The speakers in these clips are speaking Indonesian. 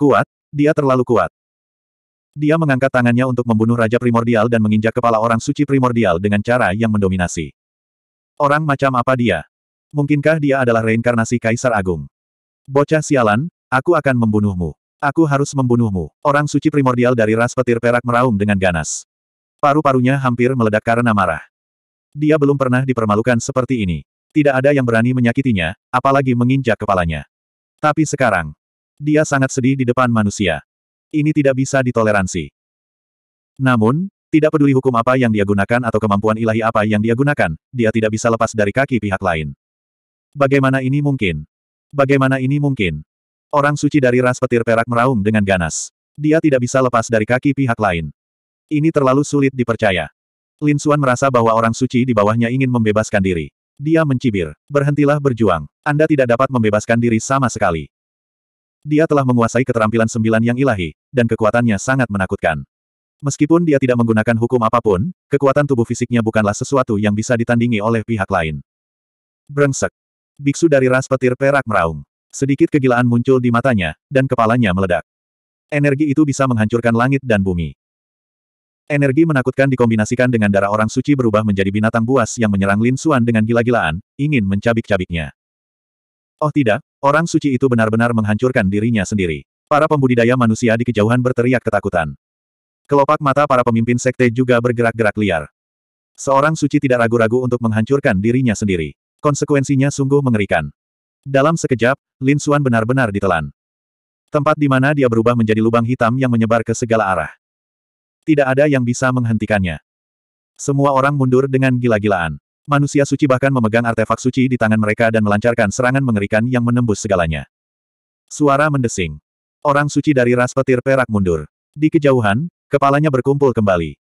Kuat, dia terlalu kuat. Dia mengangkat tangannya untuk membunuh Raja Primordial dan menginjak kepala orang suci primordial dengan cara yang mendominasi. Orang macam apa dia? Mungkinkah dia adalah reinkarnasi Kaisar Agung? Bocah sialan, aku akan membunuhmu. Aku harus membunuhmu. Orang suci primordial dari ras petir perak meraung dengan ganas. Paru-parunya hampir meledak karena marah. Dia belum pernah dipermalukan seperti ini. Tidak ada yang berani menyakitinya, apalagi menginjak kepalanya. Tapi sekarang, dia sangat sedih di depan manusia. Ini tidak bisa ditoleransi. Namun, tidak peduli hukum apa yang dia gunakan atau kemampuan ilahi apa yang dia gunakan, dia tidak bisa lepas dari kaki pihak lain. Bagaimana ini mungkin? Bagaimana ini mungkin? Orang suci dari ras petir perak meraung dengan ganas. Dia tidak bisa lepas dari kaki pihak lain. Ini terlalu sulit dipercaya. Lin Suan merasa bahwa orang suci di bawahnya ingin membebaskan diri. Dia mencibir. Berhentilah berjuang. Anda tidak dapat membebaskan diri sama sekali. Dia telah menguasai keterampilan sembilan yang ilahi, dan kekuatannya sangat menakutkan. Meskipun dia tidak menggunakan hukum apapun, kekuatan tubuh fisiknya bukanlah sesuatu yang bisa ditandingi oleh pihak lain. Brengsek. Biksu dari ras petir perak meraung. Sedikit kegilaan muncul di matanya, dan kepalanya meledak. Energi itu bisa menghancurkan langit dan bumi. Energi menakutkan dikombinasikan dengan darah orang suci berubah menjadi binatang buas yang menyerang Lin Suan dengan gila-gilaan, ingin mencabik-cabiknya. Oh tidak, orang suci itu benar-benar menghancurkan dirinya sendiri. Para pembudidaya manusia di kejauhan berteriak ketakutan. Kelopak mata para pemimpin sekte juga bergerak-gerak liar. Seorang suci tidak ragu-ragu untuk menghancurkan dirinya sendiri. Konsekuensinya sungguh mengerikan. Dalam sekejap, Lin Suan benar-benar ditelan. Tempat di mana dia berubah menjadi lubang hitam yang menyebar ke segala arah. Tidak ada yang bisa menghentikannya. Semua orang mundur dengan gila-gilaan. Manusia suci bahkan memegang artefak suci di tangan mereka dan melancarkan serangan mengerikan yang menembus segalanya. Suara mendesing. Orang suci dari ras petir perak mundur. Di kejauhan, kepalanya berkumpul kembali.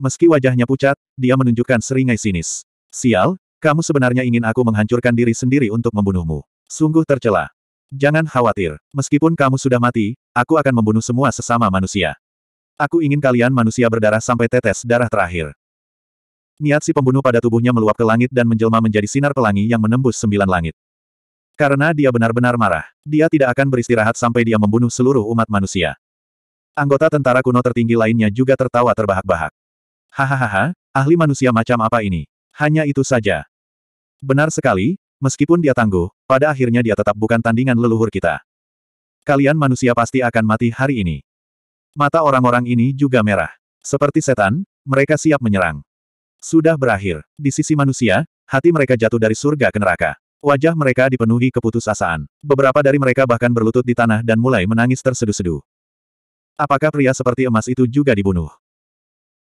Meski wajahnya pucat, dia menunjukkan seringai sinis. Sial, kamu sebenarnya ingin aku menghancurkan diri sendiri untuk membunuhmu. Sungguh tercela. Jangan khawatir, meskipun kamu sudah mati, aku akan membunuh semua sesama manusia. Aku ingin kalian manusia berdarah sampai tetes darah terakhir. Niat si pembunuh pada tubuhnya meluap ke langit dan menjelma menjadi sinar pelangi yang menembus sembilan langit. Karena dia benar-benar marah, dia tidak akan beristirahat sampai dia membunuh seluruh umat manusia. Anggota tentara kuno tertinggi lainnya juga tertawa terbahak-bahak. Hahaha, ahli manusia macam apa ini? Hanya itu saja. Benar sekali, meskipun dia tangguh, pada akhirnya dia tetap bukan tandingan leluhur kita. Kalian manusia pasti akan mati hari ini. Mata orang-orang ini juga merah. Seperti setan, mereka siap menyerang. Sudah berakhir. Di sisi manusia, hati mereka jatuh dari surga ke neraka. Wajah mereka dipenuhi keputusasaan. Beberapa dari mereka bahkan berlutut di tanah dan mulai menangis terseduh-seduh. Apakah pria seperti emas itu juga dibunuh?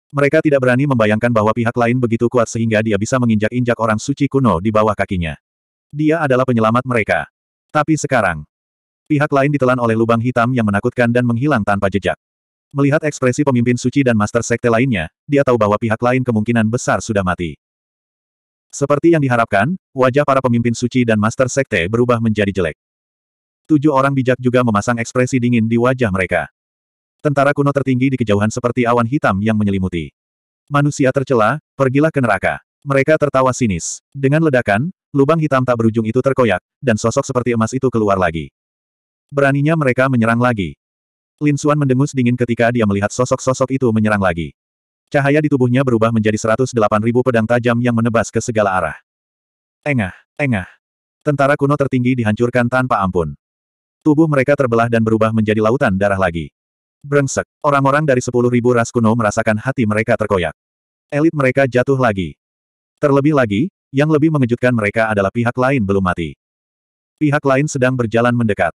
Mereka tidak berani membayangkan bahwa pihak lain begitu kuat sehingga dia bisa menginjak-injak orang suci kuno di bawah kakinya. Dia adalah penyelamat mereka. Tapi sekarang, pihak lain ditelan oleh lubang hitam yang menakutkan dan menghilang tanpa jejak. Melihat ekspresi pemimpin suci dan master sekte lainnya, dia tahu bahwa pihak lain kemungkinan besar sudah mati. Seperti yang diharapkan, wajah para pemimpin suci dan master sekte berubah menjadi jelek. Tujuh orang bijak juga memasang ekspresi dingin di wajah mereka. Tentara kuno tertinggi di kejauhan seperti awan hitam yang menyelimuti. Manusia tercela, pergilah ke neraka. Mereka tertawa sinis. Dengan ledakan, lubang hitam tak berujung itu terkoyak, dan sosok seperti emas itu keluar lagi. Beraninya mereka menyerang lagi. Lin Suan mendengus dingin ketika dia melihat sosok-sosok itu menyerang lagi. Cahaya di tubuhnya berubah menjadi 108.000 pedang tajam yang menebas ke segala arah. Engah, engah. Tentara kuno tertinggi dihancurkan tanpa ampun. Tubuh mereka terbelah dan berubah menjadi lautan darah lagi. Brengsek, orang-orang dari 10.000 ras kuno merasakan hati mereka terkoyak. Elit mereka jatuh lagi. Terlebih lagi, yang lebih mengejutkan mereka adalah pihak lain belum mati. Pihak lain sedang berjalan mendekat.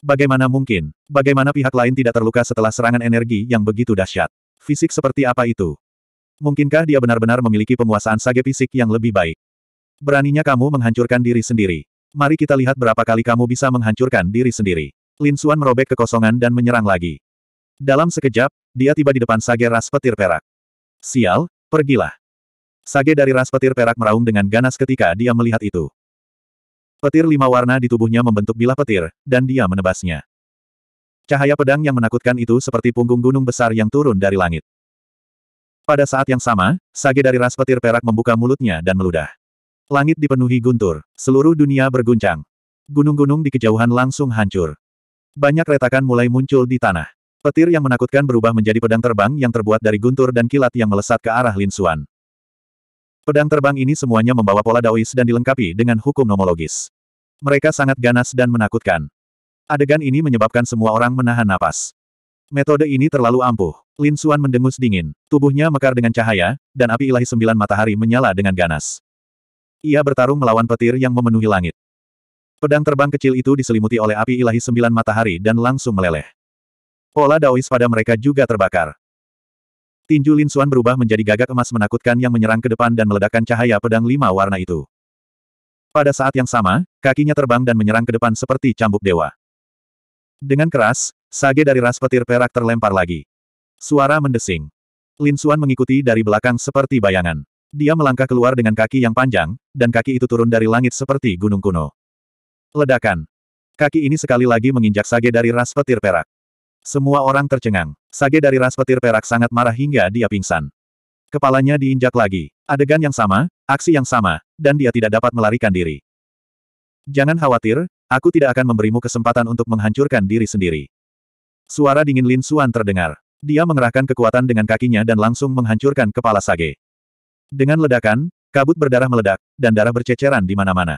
Bagaimana mungkin, bagaimana pihak lain tidak terluka setelah serangan energi yang begitu dahsyat? Fisik seperti apa itu? Mungkinkah dia benar-benar memiliki penguasaan sage fisik yang lebih baik? Beraninya kamu menghancurkan diri sendiri. Mari kita lihat berapa kali kamu bisa menghancurkan diri sendiri. Lin Xuan merobek kekosongan dan menyerang lagi. Dalam sekejap, dia tiba di depan sage ras petir perak. Sial, pergilah. Sage dari ras petir perak meraung dengan ganas ketika dia melihat itu. Petir lima warna di tubuhnya membentuk bilah petir, dan dia menebasnya. Cahaya pedang yang menakutkan itu seperti punggung gunung besar yang turun dari langit. Pada saat yang sama, sage dari ras petir perak membuka mulutnya dan meludah. Langit dipenuhi guntur, seluruh dunia berguncang. Gunung-gunung di kejauhan langsung hancur. Banyak retakan mulai muncul di tanah. Petir yang menakutkan berubah menjadi pedang terbang yang terbuat dari guntur dan kilat yang melesat ke arah Lin Suan. Pedang terbang ini semuanya membawa pola Daois dan dilengkapi dengan hukum nomologis. Mereka sangat ganas dan menakutkan. Adegan ini menyebabkan semua orang menahan napas. Metode ini terlalu ampuh. Lin Suan mendengus dingin. Tubuhnya mekar dengan cahaya, dan api ilahi sembilan matahari menyala dengan ganas. Ia bertarung melawan petir yang memenuhi langit. Pedang terbang kecil itu diselimuti oleh api ilahi sembilan matahari dan langsung meleleh. Pola Daois pada mereka juga terbakar. Tinju Lin Xuan berubah menjadi gagak emas menakutkan yang menyerang ke depan dan meledakkan cahaya pedang lima warna itu. Pada saat yang sama, kakinya terbang dan menyerang ke depan seperti cambuk dewa. Dengan keras, sage dari ras petir perak terlempar lagi. Suara mendesing. Lin Xuan mengikuti dari belakang seperti bayangan. Dia melangkah keluar dengan kaki yang panjang, dan kaki itu turun dari langit seperti gunung kuno. Ledakan. Kaki ini sekali lagi menginjak sage dari ras petir perak. Semua orang tercengang. Sage dari ras petir perak sangat marah hingga dia pingsan. Kepalanya diinjak lagi. Adegan yang sama, aksi yang sama, dan dia tidak dapat melarikan diri. Jangan khawatir, aku tidak akan memberimu kesempatan untuk menghancurkan diri sendiri. Suara dingin Lin Xuan terdengar. Dia mengerahkan kekuatan dengan kakinya dan langsung menghancurkan kepala Sage. Dengan ledakan, kabut berdarah meledak, dan darah berceceran di mana-mana.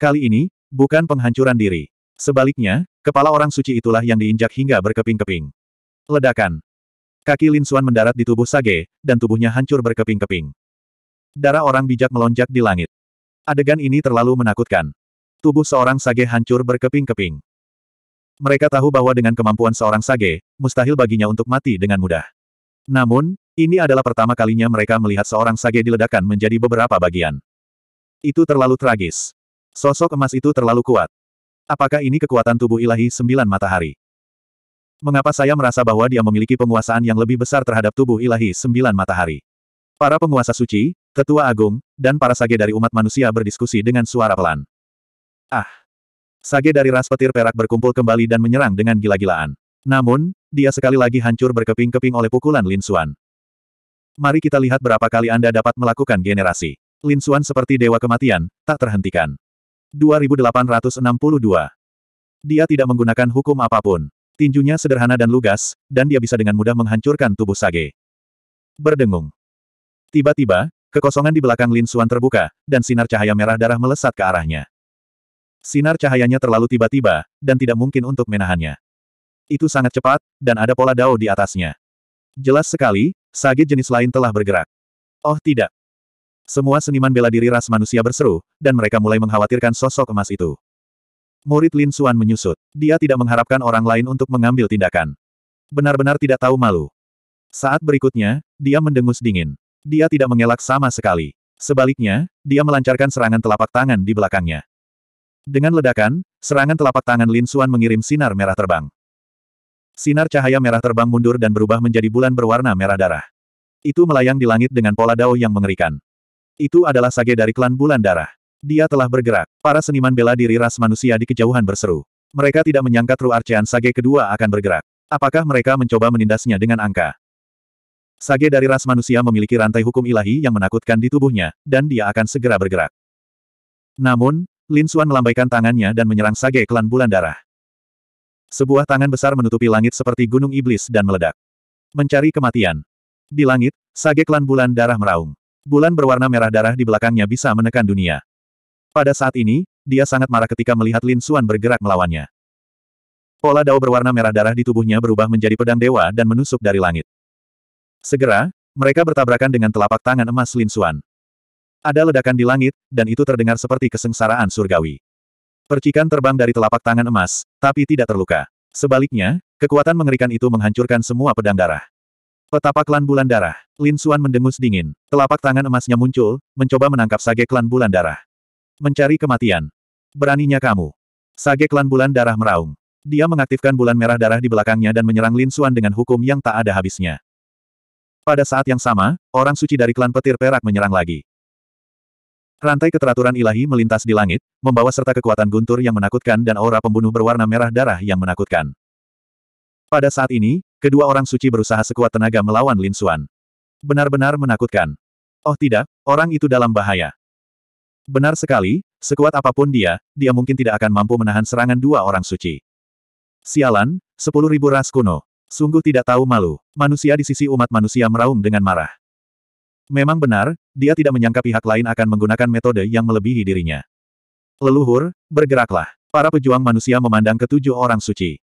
Kali ini, bukan penghancuran diri. Sebaliknya, Kepala orang suci itulah yang diinjak hingga berkeping-keping. Ledakan. Kaki Lin Xuan mendarat di tubuh Sage, dan tubuhnya hancur berkeping-keping. Darah orang bijak melonjak di langit. Adegan ini terlalu menakutkan. Tubuh seorang Sage hancur berkeping-keping. Mereka tahu bahwa dengan kemampuan seorang Sage, mustahil baginya untuk mati dengan mudah. Namun, ini adalah pertama kalinya mereka melihat seorang Sage diledakkan menjadi beberapa bagian. Itu terlalu tragis. Sosok emas itu terlalu kuat. Apakah ini kekuatan tubuh ilahi sembilan matahari? Mengapa saya merasa bahwa dia memiliki penguasaan yang lebih besar terhadap tubuh ilahi sembilan matahari? Para penguasa suci, tetua agung, dan para sage dari umat manusia berdiskusi dengan suara pelan. Ah! Sage dari ras petir perak berkumpul kembali dan menyerang dengan gila-gilaan. Namun, dia sekali lagi hancur berkeping-keping oleh pukulan Lin Xuan. Mari kita lihat berapa kali Anda dapat melakukan generasi. Lin Xuan seperti dewa kematian, tak terhentikan. 2862. Dia tidak menggunakan hukum apapun. Tinjunya sederhana dan lugas, dan dia bisa dengan mudah menghancurkan tubuh Sage. Berdengung. Tiba-tiba, kekosongan di belakang Lin Xuan terbuka, dan sinar cahaya merah darah melesat ke arahnya. Sinar cahayanya terlalu tiba-tiba, dan tidak mungkin untuk menahannya. Itu sangat cepat, dan ada pola dao di atasnya. Jelas sekali, Sage jenis lain telah bergerak. Oh tidak. Semua seniman bela diri ras manusia berseru, dan mereka mulai mengkhawatirkan sosok emas itu. Murid Lin Suan menyusut. Dia tidak mengharapkan orang lain untuk mengambil tindakan. Benar-benar tidak tahu malu. Saat berikutnya, dia mendengus dingin. Dia tidak mengelak sama sekali. Sebaliknya, dia melancarkan serangan telapak tangan di belakangnya. Dengan ledakan, serangan telapak tangan Lin Suan mengirim sinar merah terbang. Sinar cahaya merah terbang mundur dan berubah menjadi bulan berwarna merah darah. Itu melayang di langit dengan pola dao yang mengerikan. Itu adalah Sage dari klan Bulan Darah. Dia telah bergerak. Para seniman bela diri ras manusia di kejauhan berseru. Mereka tidak menyangka tru arcean Sage kedua akan bergerak. Apakah mereka mencoba menindasnya dengan angka? Sage dari ras manusia memiliki rantai hukum ilahi yang menakutkan di tubuhnya, dan dia akan segera bergerak. Namun, Lin Xuan melambaikan tangannya dan menyerang Sage klan Bulan Darah. Sebuah tangan besar menutupi langit seperti gunung iblis dan meledak. Mencari kematian. Di langit, Sage klan bulan darah meraung. Bulan berwarna merah darah di belakangnya bisa menekan dunia. Pada saat ini, dia sangat marah ketika melihat Lin Xuan bergerak melawannya. Pola dao berwarna merah darah di tubuhnya berubah menjadi pedang dewa dan menusuk dari langit. Segera, mereka bertabrakan dengan telapak tangan emas Lin Xuan. Ada ledakan di langit, dan itu terdengar seperti kesengsaraan surgawi. Percikan terbang dari telapak tangan emas, tapi tidak terluka. Sebaliknya, kekuatan mengerikan itu menghancurkan semua pedang darah. Petapa klan bulan darah. Lin Suan mendengus dingin. Telapak tangan emasnya muncul, mencoba menangkap sage klan bulan darah. Mencari kematian. Beraninya kamu. Sage klan bulan darah meraung. Dia mengaktifkan bulan merah darah di belakangnya dan menyerang Lin Suan dengan hukum yang tak ada habisnya. Pada saat yang sama, orang suci dari klan petir perak menyerang lagi. Rantai keteraturan ilahi melintas di langit, membawa serta kekuatan guntur yang menakutkan dan aura pembunuh berwarna merah darah yang menakutkan. Pada saat ini, Kedua orang suci berusaha sekuat tenaga melawan Lin Xuan. Benar-benar menakutkan. Oh tidak, orang itu dalam bahaya. Benar sekali, sekuat apapun dia, dia mungkin tidak akan mampu menahan serangan dua orang suci. Sialan, sepuluh ribu ras kuno. Sungguh tidak tahu malu, manusia di sisi umat manusia meraung dengan marah. Memang benar, dia tidak menyangka pihak lain akan menggunakan metode yang melebihi dirinya. Leluhur, bergeraklah. Para pejuang manusia memandang ketujuh orang suci.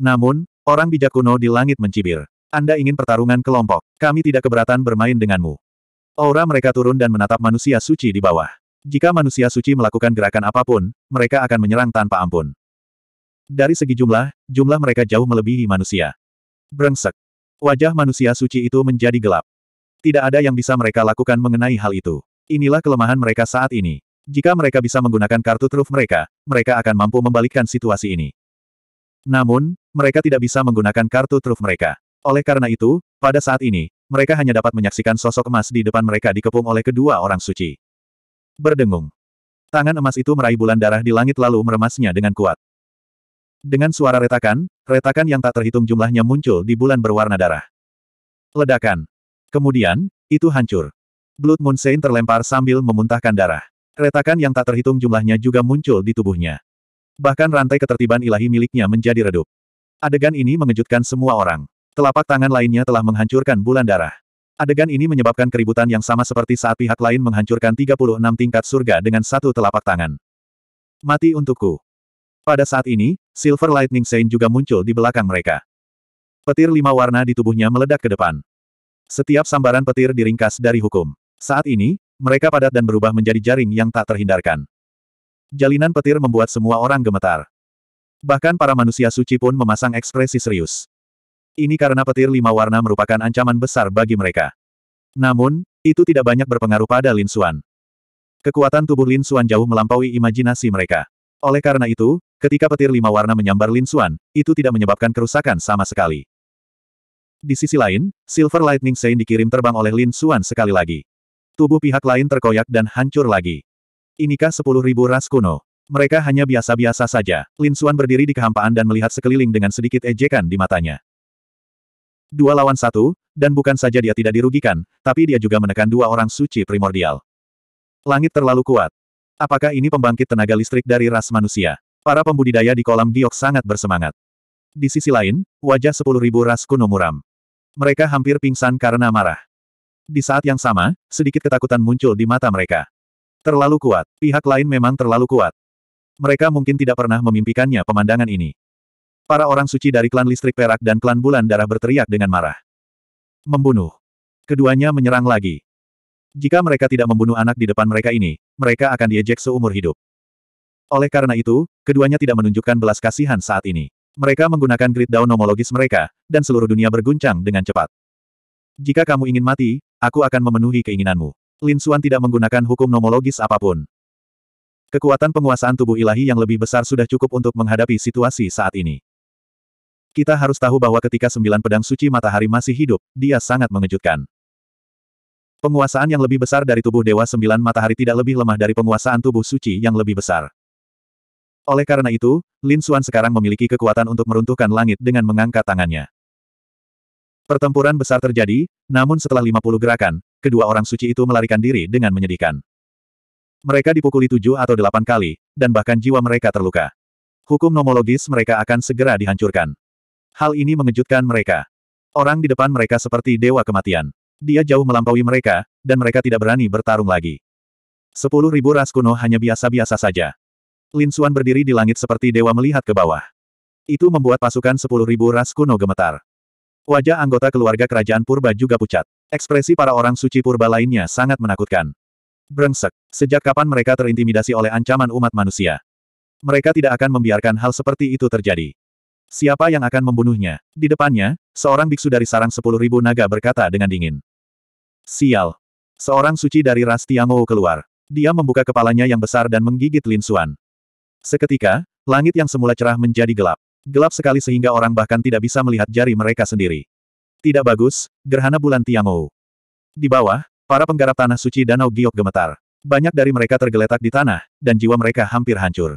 Namun, Orang bijak kuno di langit mencibir. Anda ingin pertarungan kelompok. Kami tidak keberatan bermain denganmu. Aura mereka turun dan menatap manusia suci di bawah. Jika manusia suci melakukan gerakan apapun, mereka akan menyerang tanpa ampun. Dari segi jumlah, jumlah mereka jauh melebihi manusia. Brengsek. Wajah manusia suci itu menjadi gelap. Tidak ada yang bisa mereka lakukan mengenai hal itu. Inilah kelemahan mereka saat ini. Jika mereka bisa menggunakan kartu truf mereka, mereka akan mampu membalikkan situasi ini. Namun, mereka tidak bisa menggunakan kartu truf mereka. Oleh karena itu, pada saat ini, mereka hanya dapat menyaksikan sosok emas di depan mereka dikepung oleh kedua orang suci. Berdengung. Tangan emas itu meraih bulan darah di langit lalu meremasnya dengan kuat. Dengan suara retakan, retakan yang tak terhitung jumlahnya muncul di bulan berwarna darah. Ledakan. Kemudian, itu hancur. Blood Moon Saint terlempar sambil memuntahkan darah. Retakan yang tak terhitung jumlahnya juga muncul di tubuhnya. Bahkan rantai ketertiban ilahi miliknya menjadi redup. Adegan ini mengejutkan semua orang. Telapak tangan lainnya telah menghancurkan bulan darah. Adegan ini menyebabkan keributan yang sama seperti saat pihak lain menghancurkan 36 tingkat surga dengan satu telapak tangan. Mati untukku. Pada saat ini, Silver Lightning Saint juga muncul di belakang mereka. Petir lima warna di tubuhnya meledak ke depan. Setiap sambaran petir diringkas dari hukum. Saat ini, mereka padat dan berubah menjadi jaring yang tak terhindarkan. Jalinan petir membuat semua orang gemetar. Bahkan para manusia suci pun memasang ekspresi serius. Ini karena petir lima warna merupakan ancaman besar bagi mereka. Namun, itu tidak banyak berpengaruh pada Lin Xuan. Kekuatan tubuh Lin Xuan jauh melampaui imajinasi mereka. Oleh karena itu, ketika petir lima warna menyambar Lin Xuan, itu tidak menyebabkan kerusakan sama sekali. Di sisi lain, Silver Lightning Saint dikirim terbang oleh Lin Xuan sekali lagi. Tubuh pihak lain terkoyak dan hancur lagi. Inikah sepuluh ribu ras kuno? Mereka hanya biasa-biasa saja. Lin Suan berdiri di kehampaan dan melihat sekeliling dengan sedikit ejekan di matanya. Dua lawan satu, dan bukan saja dia tidak dirugikan, tapi dia juga menekan dua orang suci primordial. Langit terlalu kuat. Apakah ini pembangkit tenaga listrik dari ras manusia? Para pembudidaya di kolam diok sangat bersemangat. Di sisi lain, wajah sepuluh ribu ras kuno muram. Mereka hampir pingsan karena marah. Di saat yang sama, sedikit ketakutan muncul di mata mereka. Terlalu kuat. Pihak lain memang terlalu kuat. Mereka mungkin tidak pernah memimpikannya pemandangan ini. Para orang suci dari klan listrik perak dan klan bulan darah berteriak dengan marah. Membunuh. Keduanya menyerang lagi. Jika mereka tidak membunuh anak di depan mereka ini, mereka akan diejek seumur hidup. Oleh karena itu, keduanya tidak menunjukkan belas kasihan saat ini. Mereka menggunakan grid daun nomologis mereka, dan seluruh dunia berguncang dengan cepat. Jika kamu ingin mati, aku akan memenuhi keinginanmu. Lin Xuan tidak menggunakan hukum nomologis apapun. Kekuatan penguasaan tubuh ilahi yang lebih besar sudah cukup untuk menghadapi situasi saat ini. Kita harus tahu bahwa ketika sembilan pedang suci matahari masih hidup, dia sangat mengejutkan. Penguasaan yang lebih besar dari tubuh Dewa Sembilan Matahari tidak lebih lemah dari penguasaan tubuh suci yang lebih besar. Oleh karena itu, Lin Xuan sekarang memiliki kekuatan untuk meruntuhkan langit dengan mengangkat tangannya. Pertempuran besar terjadi, namun setelah 50 gerakan, kedua orang suci itu melarikan diri dengan menyedihkan. Mereka dipukuli tujuh atau delapan kali, dan bahkan jiwa mereka terluka. Hukum nomologis mereka akan segera dihancurkan. Hal ini mengejutkan mereka. Orang di depan mereka seperti dewa kematian. Dia jauh melampaui mereka, dan mereka tidak berani bertarung lagi. Sepuluh ribu ras kuno hanya biasa-biasa saja. Lin Xuan berdiri di langit seperti dewa melihat ke bawah. Itu membuat pasukan sepuluh ribu ras kuno gemetar. Wajah anggota keluarga kerajaan Purba juga pucat. Ekspresi para orang suci purba lainnya sangat menakutkan. Brengsek, sejak kapan mereka terintimidasi oleh ancaman umat manusia? Mereka tidak akan membiarkan hal seperti itu terjadi. Siapa yang akan membunuhnya? Di depannya, seorang biksu dari sarang sepuluh ribu naga berkata dengan dingin. Sial. Seorang suci dari ras Tiangou keluar. Dia membuka kepalanya yang besar dan menggigit Lin Suan. Seketika, langit yang semula cerah menjadi gelap. Gelap sekali sehingga orang bahkan tidak bisa melihat jari mereka sendiri. Tidak bagus, gerhana bulan Tiangou. Di bawah, para penggarap tanah suci Danau Giok gemetar. Banyak dari mereka tergeletak di tanah, dan jiwa mereka hampir hancur.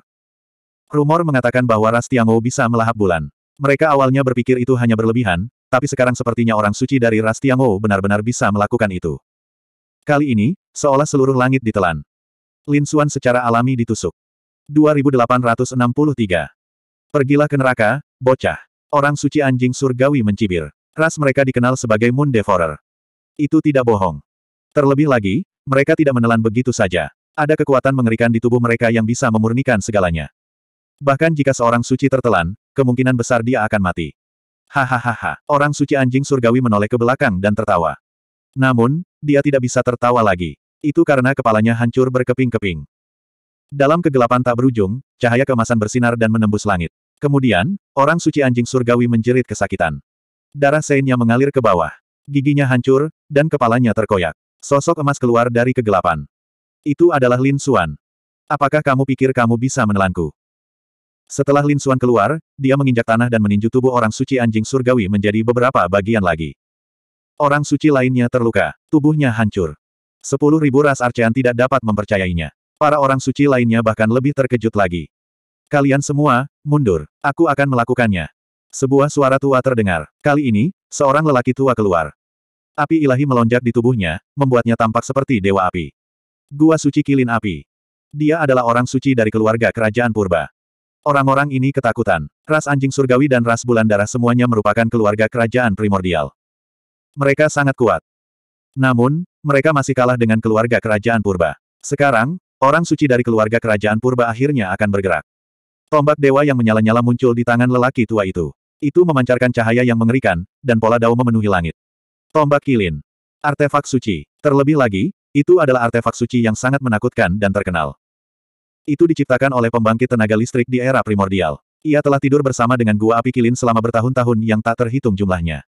Rumor mengatakan bahwa ras Tiangou bisa melahap bulan. Mereka awalnya berpikir itu hanya berlebihan, tapi sekarang sepertinya orang suci dari ras Tiangou benar-benar bisa melakukan itu. Kali ini, seolah seluruh langit ditelan. Lin Xuan secara alami ditusuk. 2863. Pergilah ke neraka, bocah. Orang suci anjing surgawi mencibir ras mereka dikenal sebagai Moon Devourer. Itu tidak bohong. Terlebih lagi, mereka tidak menelan begitu saja. Ada kekuatan mengerikan di tubuh mereka yang bisa memurnikan segalanya. Bahkan jika seorang suci tertelan, kemungkinan besar dia akan mati. Hahaha, orang suci anjing surgawi menoleh ke belakang dan tertawa. Namun, dia tidak bisa tertawa lagi. Itu karena kepalanya hancur berkeping-keping. Dalam kegelapan tak berujung, cahaya kemasan bersinar dan menembus langit. Kemudian, orang suci anjing surgawi menjerit kesakitan. Darah seinnya mengalir ke bawah. Giginya hancur, dan kepalanya terkoyak. Sosok emas keluar dari kegelapan. Itu adalah Lin Suan. Apakah kamu pikir kamu bisa menelanku? Setelah Lin Suan keluar, dia menginjak tanah dan meninju tubuh orang suci anjing surgawi menjadi beberapa bagian lagi. Orang suci lainnya terluka, tubuhnya hancur. Sepuluh ribu ras Arcean tidak dapat mempercayainya. Para orang suci lainnya bahkan lebih terkejut lagi. Kalian semua, mundur. Aku akan melakukannya. Sebuah suara tua terdengar. Kali ini, seorang lelaki tua keluar. Api ilahi melonjak di tubuhnya, membuatnya tampak seperti dewa api. Gua suci kilin api. Dia adalah orang suci dari keluarga kerajaan purba. Orang-orang ini ketakutan. Ras anjing surgawi dan ras bulan darah semuanya merupakan keluarga kerajaan primordial. Mereka sangat kuat. Namun, mereka masih kalah dengan keluarga kerajaan purba. Sekarang, orang suci dari keluarga kerajaan purba akhirnya akan bergerak. Tombak dewa yang menyala-nyala muncul di tangan lelaki tua itu. Itu memancarkan cahaya yang mengerikan, dan pola dao memenuhi langit. Tombak Kilin. Artefak suci. Terlebih lagi, itu adalah artefak suci yang sangat menakutkan dan terkenal. Itu diciptakan oleh pembangkit tenaga listrik di era primordial. Ia telah tidur bersama dengan gua api Kilin selama bertahun-tahun yang tak terhitung jumlahnya.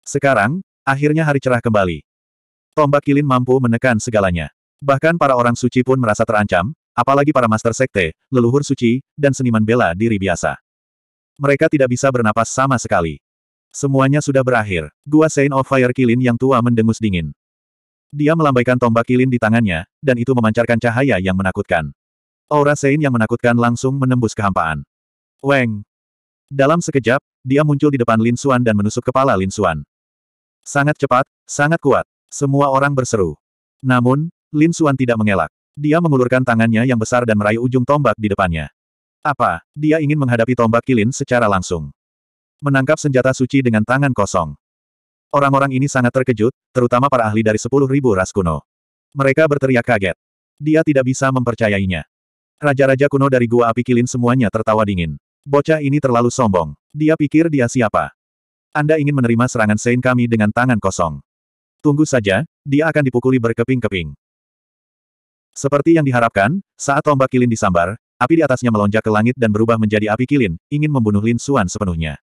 Sekarang, akhirnya hari cerah kembali. Tombak Kilin mampu menekan segalanya. Bahkan para orang suci pun merasa terancam, apalagi para master sekte, leluhur suci, dan seniman bela diri biasa. Mereka tidak bisa bernapas sama sekali. Semuanya sudah berakhir. Gua Saint of Fire Kilin yang tua mendengus dingin. Dia melambaikan tombak kilin di tangannya, dan itu memancarkan cahaya yang menakutkan. Aura Sein yang menakutkan langsung menembus kehampaan. Weng! Dalam sekejap, dia muncul di depan Lin Suan dan menusuk kepala Lin Suan. Sangat cepat, sangat kuat. Semua orang berseru. Namun, Lin Suan tidak mengelak. Dia mengulurkan tangannya yang besar dan meraih ujung tombak di depannya. Apa, dia ingin menghadapi tombak kilin secara langsung. Menangkap senjata suci dengan tangan kosong. Orang-orang ini sangat terkejut, terutama para ahli dari sepuluh ribu ras kuno. Mereka berteriak kaget. Dia tidak bisa mempercayainya. Raja-raja kuno dari gua api kilin semuanya tertawa dingin. Bocah ini terlalu sombong. Dia pikir dia siapa. Anda ingin menerima serangan Sein kami dengan tangan kosong. Tunggu saja, dia akan dipukuli berkeping-keping. Seperti yang diharapkan, saat tombak kilin disambar, Api di atasnya melonjak ke langit dan berubah menjadi api kilin, ingin membunuh Lin Xuan sepenuhnya.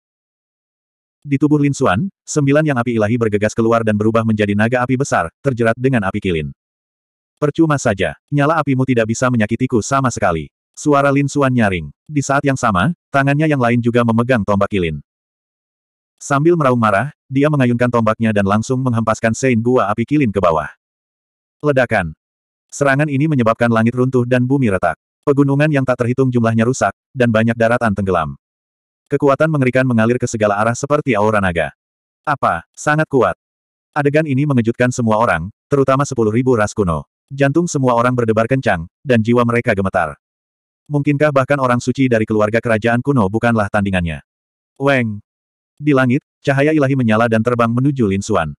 Di tubuh Lin Xuan, sembilan yang api ilahi bergegas keluar dan berubah menjadi naga api besar, terjerat dengan api kilin. Percuma saja, nyala apimu tidak bisa menyakitiku sama sekali. Suara Lin Xuan nyaring. Di saat yang sama, tangannya yang lain juga memegang tombak kilin. Sambil meraung marah, dia mengayunkan tombaknya dan langsung menghempaskan sein gua api kilin ke bawah. Ledakan. Serangan ini menyebabkan langit runtuh dan bumi retak. Pegunungan yang tak terhitung jumlahnya rusak, dan banyak daratan tenggelam. Kekuatan mengerikan mengalir ke segala arah seperti aura naga. Apa, sangat kuat. Adegan ini mengejutkan semua orang, terutama sepuluh ribu ras kuno. Jantung semua orang berdebar kencang, dan jiwa mereka gemetar. Mungkinkah bahkan orang suci dari keluarga kerajaan kuno bukanlah tandingannya? Weng! Di langit, cahaya ilahi menyala dan terbang menuju Lin Xuan.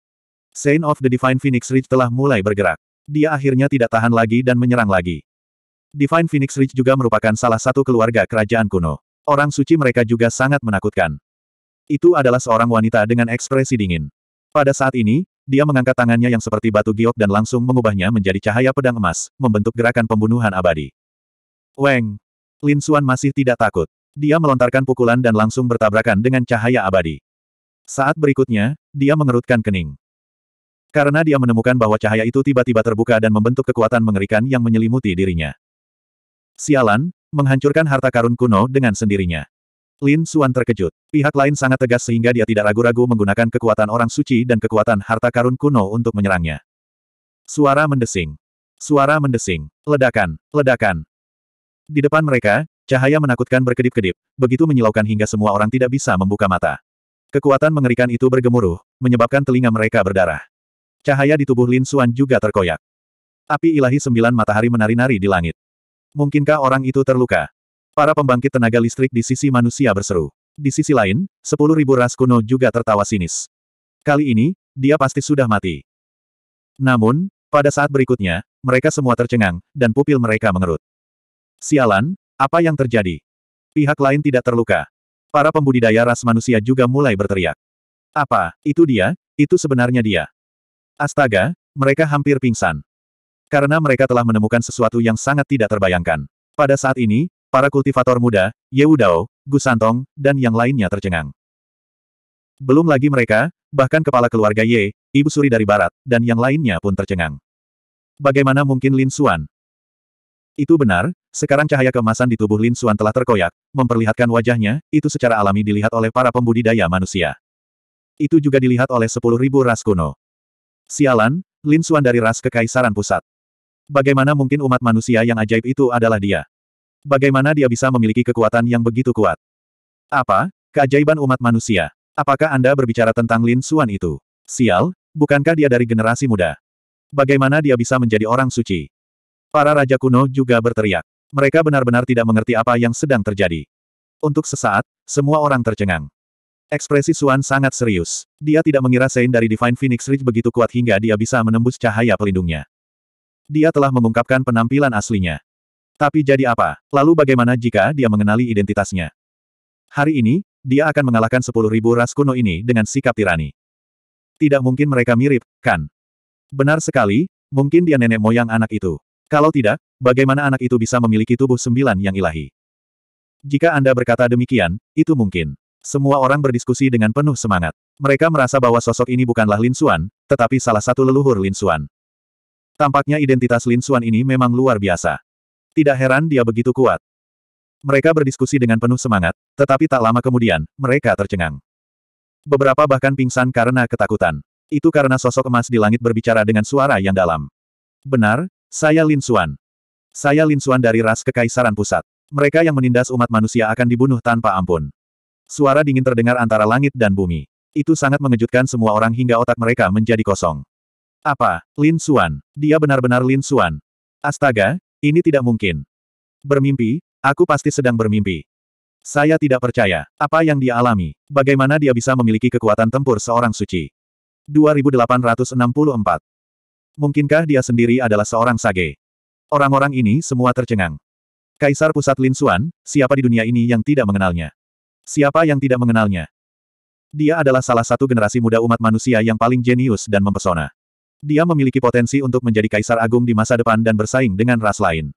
Saint of the Divine Phoenix Ridge telah mulai bergerak. Dia akhirnya tidak tahan lagi dan menyerang lagi. Divine Phoenix Ridge juga merupakan salah satu keluarga kerajaan kuno. Orang suci mereka juga sangat menakutkan. Itu adalah seorang wanita dengan ekspresi dingin. Pada saat ini, dia mengangkat tangannya yang seperti batu giok dan langsung mengubahnya menjadi cahaya pedang emas, membentuk gerakan pembunuhan abadi. Weng! Lin Xuan masih tidak takut. Dia melontarkan pukulan dan langsung bertabrakan dengan cahaya abadi. Saat berikutnya, dia mengerutkan kening. Karena dia menemukan bahwa cahaya itu tiba-tiba terbuka dan membentuk kekuatan mengerikan yang menyelimuti dirinya. Sialan, menghancurkan harta karun kuno dengan sendirinya. Lin Suan terkejut. Pihak lain sangat tegas sehingga dia tidak ragu-ragu menggunakan kekuatan orang suci dan kekuatan harta karun kuno untuk menyerangnya. Suara mendesing. Suara mendesing. Ledakan. Ledakan. Di depan mereka, cahaya menakutkan berkedip-kedip, begitu menyilaukan hingga semua orang tidak bisa membuka mata. Kekuatan mengerikan itu bergemuruh, menyebabkan telinga mereka berdarah. Cahaya di tubuh Lin Suan juga terkoyak. Api ilahi sembilan matahari menari-nari di langit. Mungkinkah orang itu terluka? Para pembangkit tenaga listrik di sisi manusia berseru. Di sisi lain, sepuluh ribu ras kuno juga tertawa sinis. Kali ini, dia pasti sudah mati. Namun, pada saat berikutnya, mereka semua tercengang, dan pupil mereka mengerut. Sialan, apa yang terjadi? Pihak lain tidak terluka. Para pembudidaya ras manusia juga mulai berteriak. Apa, itu dia, itu sebenarnya dia. Astaga, mereka hampir pingsan. Karena mereka telah menemukan sesuatu yang sangat tidak terbayangkan. Pada saat ini, para kultivator muda, Yeudao, Gusantong, dan yang lainnya tercengang. Belum lagi mereka, bahkan kepala keluarga Ye, ibu suri dari barat, dan yang lainnya pun tercengang. Bagaimana mungkin Lin Xuan? Itu benar, sekarang cahaya kemasan di tubuh Lin Xuan telah terkoyak, memperlihatkan wajahnya, itu secara alami dilihat oleh para pembudidaya manusia. Itu juga dilihat oleh sepuluh ribu ras kuno. Sialan, Lin Xuan dari ras kekaisaran pusat. Bagaimana mungkin umat manusia yang ajaib itu adalah dia? Bagaimana dia bisa memiliki kekuatan yang begitu kuat? Apa? Keajaiban umat manusia. Apakah Anda berbicara tentang Lin Xuan itu? Sial, bukankah dia dari generasi muda? Bagaimana dia bisa menjadi orang suci? Para raja kuno juga berteriak. Mereka benar-benar tidak mengerti apa yang sedang terjadi. Untuk sesaat, semua orang tercengang. Ekspresi Xuan sangat serius. Dia tidak mengira Sein dari Divine Phoenix Ridge begitu kuat hingga dia bisa menembus cahaya pelindungnya dia telah mengungkapkan penampilan aslinya. Tapi jadi apa? Lalu bagaimana jika dia mengenali identitasnya? Hari ini, dia akan mengalahkan sepuluh ribu ras kuno ini dengan sikap tirani. Tidak mungkin mereka mirip, kan? Benar sekali, mungkin dia nenek moyang anak itu. Kalau tidak, bagaimana anak itu bisa memiliki tubuh sembilan yang ilahi? Jika Anda berkata demikian, itu mungkin. Semua orang berdiskusi dengan penuh semangat. Mereka merasa bahwa sosok ini bukanlah Lin Xuan, tetapi salah satu leluhur Lin Xuan. Tampaknya identitas Lin Xuan ini memang luar biasa. Tidak heran dia begitu kuat. Mereka berdiskusi dengan penuh semangat, tetapi tak lama kemudian, mereka tercengang. Beberapa bahkan pingsan karena ketakutan. Itu karena sosok emas di langit berbicara dengan suara yang dalam. Benar, saya Lin Xuan. Saya Lin Xuan dari ras Kekaisaran Pusat. Mereka yang menindas umat manusia akan dibunuh tanpa ampun. Suara dingin terdengar antara langit dan bumi. Itu sangat mengejutkan semua orang hingga otak mereka menjadi kosong. Apa? Lin Suan, Dia benar-benar Lin Suan? Astaga, ini tidak mungkin. Bermimpi, aku pasti sedang bermimpi. Saya tidak percaya. Apa yang dia alami? Bagaimana dia bisa memiliki kekuatan tempur seorang suci? 2864. Mungkinkah dia sendiri adalah seorang sage? Orang-orang ini semua tercengang. Kaisar pusat Lin Suan, siapa di dunia ini yang tidak mengenalnya? Siapa yang tidak mengenalnya? Dia adalah salah satu generasi muda umat manusia yang paling jenius dan mempesona. Dia memiliki potensi untuk menjadi kaisar agung di masa depan dan bersaing dengan ras lain.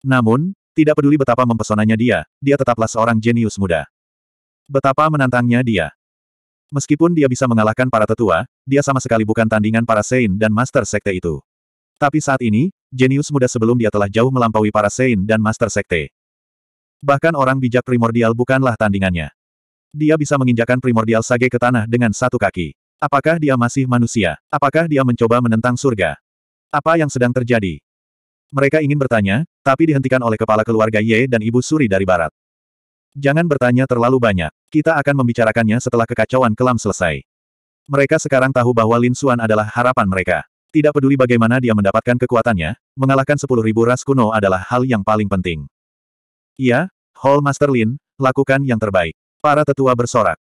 Namun, tidak peduli betapa mempesonanya dia, dia tetaplah seorang jenius muda. Betapa menantangnya dia. Meskipun dia bisa mengalahkan para tetua, dia sama sekali bukan tandingan para Sein dan Master Sekte itu. Tapi saat ini, jenius muda sebelum dia telah jauh melampaui para Sein dan Master Sekte. Bahkan orang bijak primordial bukanlah tandingannya. Dia bisa menginjakan primordial sage ke tanah dengan satu kaki. Apakah dia masih manusia? Apakah dia mencoba menentang surga? Apa yang sedang terjadi? Mereka ingin bertanya, tapi dihentikan oleh kepala keluarga Ye dan ibu Suri dari barat. Jangan bertanya terlalu banyak. Kita akan membicarakannya setelah kekacauan kelam selesai. Mereka sekarang tahu bahwa Lin Suan adalah harapan mereka. Tidak peduli bagaimana dia mendapatkan kekuatannya, mengalahkan sepuluh ribu ras kuno adalah hal yang paling penting. Iya, Hall Master Lin, lakukan yang terbaik. Para tetua bersorak.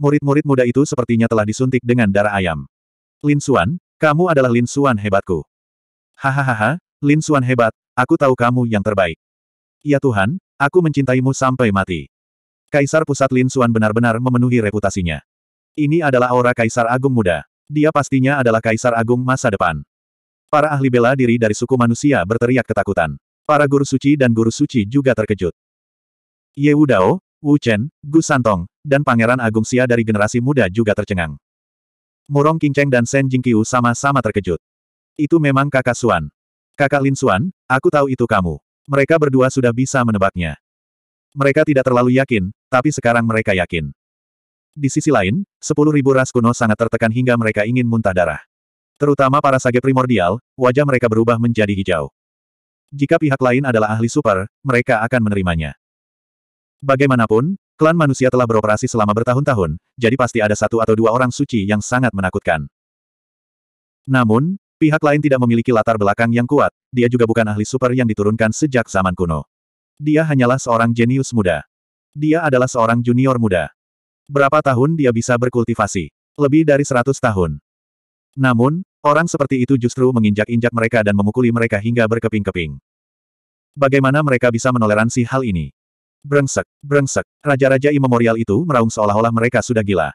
Murid-murid muda itu sepertinya telah disuntik dengan darah ayam. Lin Suan, kamu adalah Lin Suan hebatku. Hahaha, Lin Suan hebat, aku tahu kamu yang terbaik. Ya Tuhan, aku mencintaimu sampai mati. Kaisar pusat Lin Suan benar-benar memenuhi reputasinya. Ini adalah aura Kaisar Agung muda. Dia pastinya adalah Kaisar Agung masa depan. Para ahli bela diri dari suku manusia berteriak ketakutan. Para guru suci dan guru suci juga terkejut. Ye Wu Wu Chen, Gu Santong, dan Pangeran Agung Sia dari generasi muda juga tercengang. Murong Qingcheng dan Shen Jingqiu sama-sama terkejut. Itu memang kakak Suan. Kakak Lin Suan, aku tahu itu kamu. Mereka berdua sudah bisa menebaknya. Mereka tidak terlalu yakin, tapi sekarang mereka yakin. Di sisi lain, sepuluh ribu ras kuno sangat tertekan hingga mereka ingin muntah darah. Terutama para sage primordial, wajah mereka berubah menjadi hijau. Jika pihak lain adalah ahli super, mereka akan menerimanya. Bagaimanapun, Klan manusia telah beroperasi selama bertahun-tahun, jadi pasti ada satu atau dua orang suci yang sangat menakutkan. Namun, pihak lain tidak memiliki latar belakang yang kuat, dia juga bukan ahli super yang diturunkan sejak zaman kuno. Dia hanyalah seorang jenius muda. Dia adalah seorang junior muda. Berapa tahun dia bisa berkultivasi? Lebih dari seratus tahun. Namun, orang seperti itu justru menginjak-injak mereka dan memukuli mereka hingga berkeping-keping. Bagaimana mereka bisa menoleransi hal ini? Brengsek, brengsek, raja-raja imemorial itu meraung seolah-olah mereka sudah gila.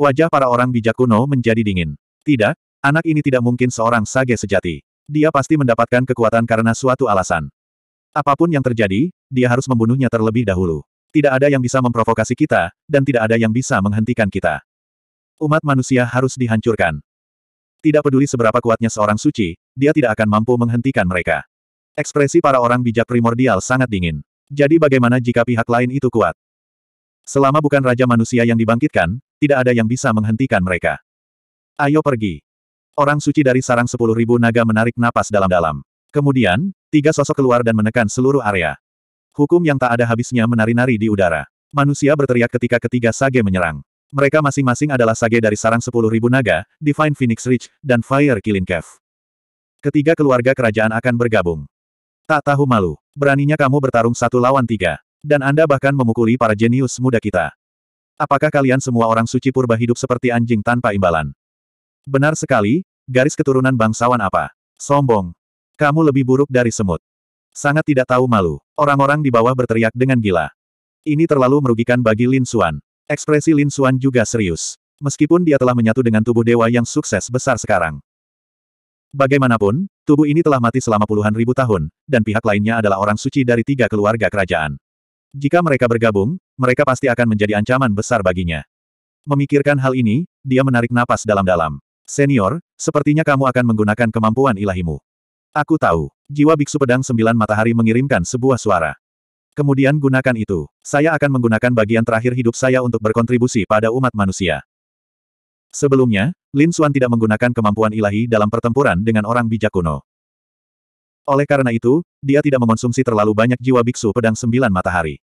Wajah para orang bijak kuno menjadi dingin. Tidak, anak ini tidak mungkin seorang sage sejati. Dia pasti mendapatkan kekuatan karena suatu alasan. Apapun yang terjadi, dia harus membunuhnya terlebih dahulu. Tidak ada yang bisa memprovokasi kita, dan tidak ada yang bisa menghentikan kita. Umat manusia harus dihancurkan. Tidak peduli seberapa kuatnya seorang suci, dia tidak akan mampu menghentikan mereka. Ekspresi para orang bijak primordial sangat dingin. Jadi bagaimana jika pihak lain itu kuat? Selama bukan raja manusia yang dibangkitkan, tidak ada yang bisa menghentikan mereka. Ayo pergi. Orang suci dari sarang sepuluh ribu naga menarik napas dalam-dalam. Kemudian, tiga sosok keluar dan menekan seluruh area. Hukum yang tak ada habisnya menari-nari di udara. Manusia berteriak ketika ketiga sage menyerang. Mereka masing-masing adalah sage dari sarang sepuluh ribu naga, Divine Phoenix Ridge, dan Fire Killing Cave. Ketiga keluarga kerajaan akan bergabung. Tak tahu malu. Beraninya kamu bertarung satu lawan tiga. Dan Anda bahkan memukuli para jenius muda kita. Apakah kalian semua orang suci purba hidup seperti anjing tanpa imbalan? Benar sekali, garis keturunan bangsawan apa? Sombong. Kamu lebih buruk dari semut. Sangat tidak tahu malu. Orang-orang di bawah berteriak dengan gila. Ini terlalu merugikan bagi Lin Xuan. Ekspresi Lin Xuan juga serius. Meskipun dia telah menyatu dengan tubuh dewa yang sukses besar sekarang. Bagaimanapun, tubuh ini telah mati selama puluhan ribu tahun, dan pihak lainnya adalah orang suci dari tiga keluarga kerajaan. Jika mereka bergabung, mereka pasti akan menjadi ancaman besar baginya. Memikirkan hal ini, dia menarik napas dalam-dalam. Senior, sepertinya kamu akan menggunakan kemampuan ilahimu. Aku tahu, jiwa biksu pedang sembilan matahari mengirimkan sebuah suara. Kemudian gunakan itu. Saya akan menggunakan bagian terakhir hidup saya untuk berkontribusi pada umat manusia. Sebelumnya, Lin Xuan tidak menggunakan kemampuan ilahi dalam pertempuran dengan orang bijak kuno. Oleh karena itu, dia tidak mengonsumsi terlalu banyak jiwa biksu pedang sembilan matahari.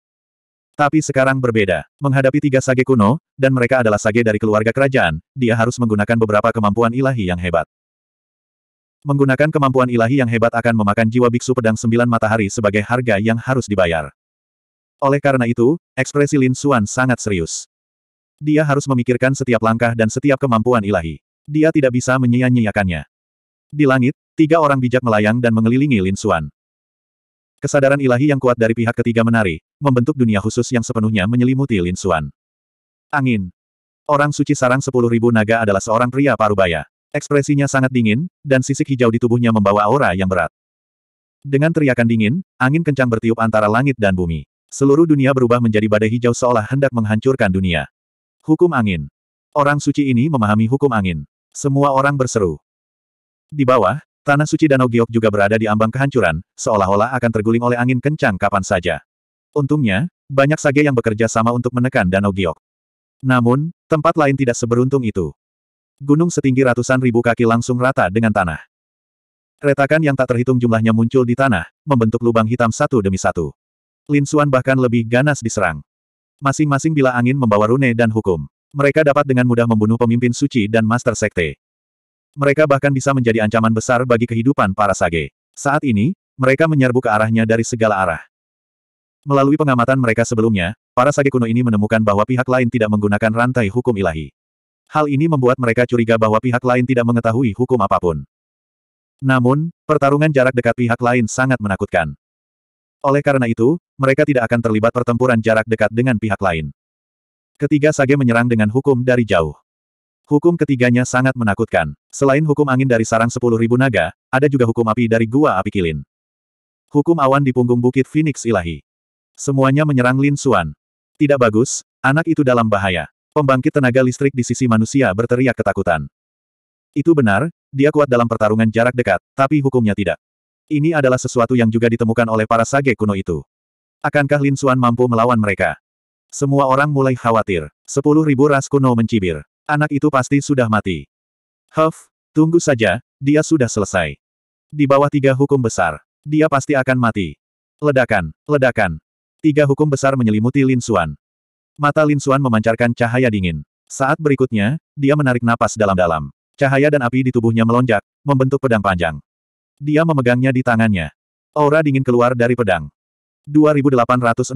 Tapi sekarang berbeda. Menghadapi tiga sage kuno, dan mereka adalah sage dari keluarga kerajaan, dia harus menggunakan beberapa kemampuan ilahi yang hebat. Menggunakan kemampuan ilahi yang hebat akan memakan jiwa biksu pedang sembilan matahari sebagai harga yang harus dibayar. Oleh karena itu, ekspresi Lin Xuan sangat serius. Dia harus memikirkan setiap langkah dan setiap kemampuan ilahi. Dia tidak bisa menyia-nyiakannya. Di langit, tiga orang bijak melayang dan mengelilingi Lin Xuan. Kesadaran ilahi yang kuat dari pihak ketiga menari, membentuk dunia khusus yang sepenuhnya menyelimuti Lin Xuan. Angin. Orang suci sarang sepuluh ribu naga adalah seorang pria parubaya. Ekspresinya sangat dingin, dan sisik hijau di tubuhnya membawa aura yang berat. Dengan teriakan dingin, angin kencang bertiup antara langit dan bumi. Seluruh dunia berubah menjadi badai hijau seolah hendak menghancurkan dunia. Hukum angin. Orang suci ini memahami hukum angin. Semua orang berseru. Di bawah, tanah suci Danau Giok juga berada di ambang kehancuran, seolah-olah akan terguling oleh angin kencang kapan saja. Untungnya, banyak sage yang bekerja sama untuk menekan Danau Giok. Namun, tempat lain tidak seberuntung itu. Gunung setinggi ratusan ribu kaki langsung rata dengan tanah. Retakan yang tak terhitung jumlahnya muncul di tanah, membentuk lubang hitam satu demi satu. Lin Suan bahkan lebih ganas diserang. Masing-masing bila angin membawa rune dan hukum. Mereka dapat dengan mudah membunuh pemimpin suci dan master sekte. Mereka bahkan bisa menjadi ancaman besar bagi kehidupan para sage. Saat ini, mereka menyerbu ke arahnya dari segala arah. Melalui pengamatan mereka sebelumnya, para sage kuno ini menemukan bahwa pihak lain tidak menggunakan rantai hukum ilahi. Hal ini membuat mereka curiga bahwa pihak lain tidak mengetahui hukum apapun. Namun, pertarungan jarak dekat pihak lain sangat menakutkan. Oleh karena itu, mereka tidak akan terlibat pertempuran jarak dekat dengan pihak lain. Ketiga Sage menyerang dengan hukum dari jauh. Hukum ketiganya sangat menakutkan. Selain hukum angin dari sarang sepuluh ribu naga, ada juga hukum api dari gua api kilin. Hukum awan di punggung bukit Phoenix ilahi. Semuanya menyerang Lin Xuan. Tidak bagus, anak itu dalam bahaya. Pembangkit tenaga listrik di sisi manusia berteriak ketakutan. Itu benar, dia kuat dalam pertarungan jarak dekat, tapi hukumnya tidak. Ini adalah sesuatu yang juga ditemukan oleh para sage kuno itu. Akankah Lin Xuan mampu melawan mereka? Semua orang mulai khawatir. Sepuluh ribu ras kuno mencibir. Anak itu pasti sudah mati. Huff, tunggu saja, dia sudah selesai. Di bawah tiga hukum besar, dia pasti akan mati. Ledakan, ledakan. Tiga hukum besar menyelimuti Lin Xuan. Mata Lin Xuan memancarkan cahaya dingin. Saat berikutnya, dia menarik napas dalam-dalam. Cahaya dan api di tubuhnya melonjak, membentuk pedang panjang. Dia memegangnya di tangannya. Aura dingin keluar dari pedang. 2865.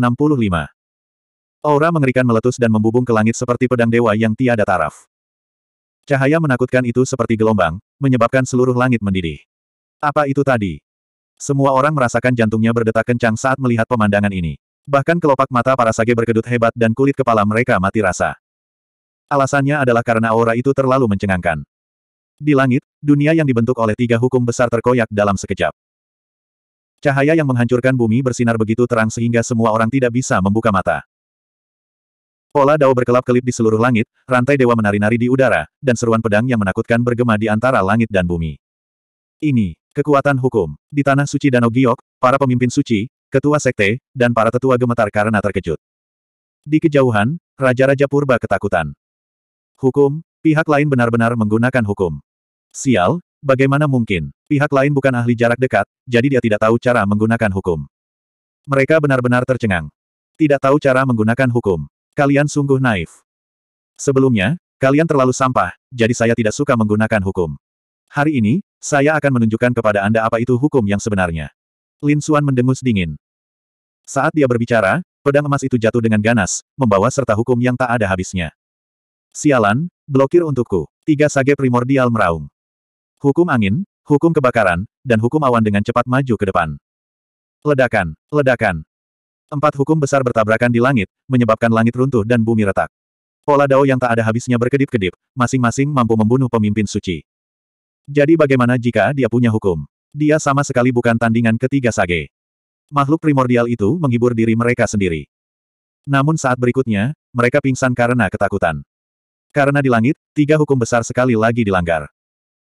Aura mengerikan meletus dan membubung ke langit seperti pedang dewa yang tiada taraf. Cahaya menakutkan itu seperti gelombang, menyebabkan seluruh langit mendidih. Apa itu tadi? Semua orang merasakan jantungnya berdetak kencang saat melihat pemandangan ini. Bahkan kelopak mata para sage berkedut hebat dan kulit kepala mereka mati rasa. Alasannya adalah karena aura itu terlalu mencengangkan. Di langit, dunia yang dibentuk oleh tiga hukum besar terkoyak dalam sekejap. Cahaya yang menghancurkan bumi bersinar begitu terang sehingga semua orang tidak bisa membuka mata. Pola dao berkelap-kelip di seluruh langit, rantai dewa menari-nari di udara, dan seruan pedang yang menakutkan bergema di antara langit dan bumi. Ini, kekuatan hukum. Di Tanah Suci Danau Giok, para pemimpin suci, ketua sekte, dan para tetua gemetar karena terkejut. Di kejauhan, Raja-Raja Purba ketakutan. Hukum, pihak lain benar-benar menggunakan hukum. Sial, bagaimana mungkin? Pihak lain bukan ahli jarak dekat, jadi dia tidak tahu cara menggunakan hukum. Mereka benar-benar tercengang. Tidak tahu cara menggunakan hukum. Kalian sungguh naif. Sebelumnya, kalian terlalu sampah, jadi saya tidak suka menggunakan hukum. Hari ini, saya akan menunjukkan kepada Anda apa itu hukum yang sebenarnya. Lin Suan mendengus dingin. Saat dia berbicara, pedang emas itu jatuh dengan ganas, membawa serta hukum yang tak ada habisnya. Sialan, blokir untukku. Tiga sage primordial meraung. Hukum angin, hukum kebakaran, dan hukum awan dengan cepat maju ke depan. Ledakan, ledakan. Empat hukum besar bertabrakan di langit, menyebabkan langit runtuh dan bumi retak. Pola dao yang tak ada habisnya berkedip-kedip, masing-masing mampu membunuh pemimpin suci. Jadi bagaimana jika dia punya hukum? Dia sama sekali bukan tandingan ketiga sage. Makhluk primordial itu menghibur diri mereka sendiri. Namun saat berikutnya, mereka pingsan karena ketakutan. Karena di langit, tiga hukum besar sekali lagi dilanggar.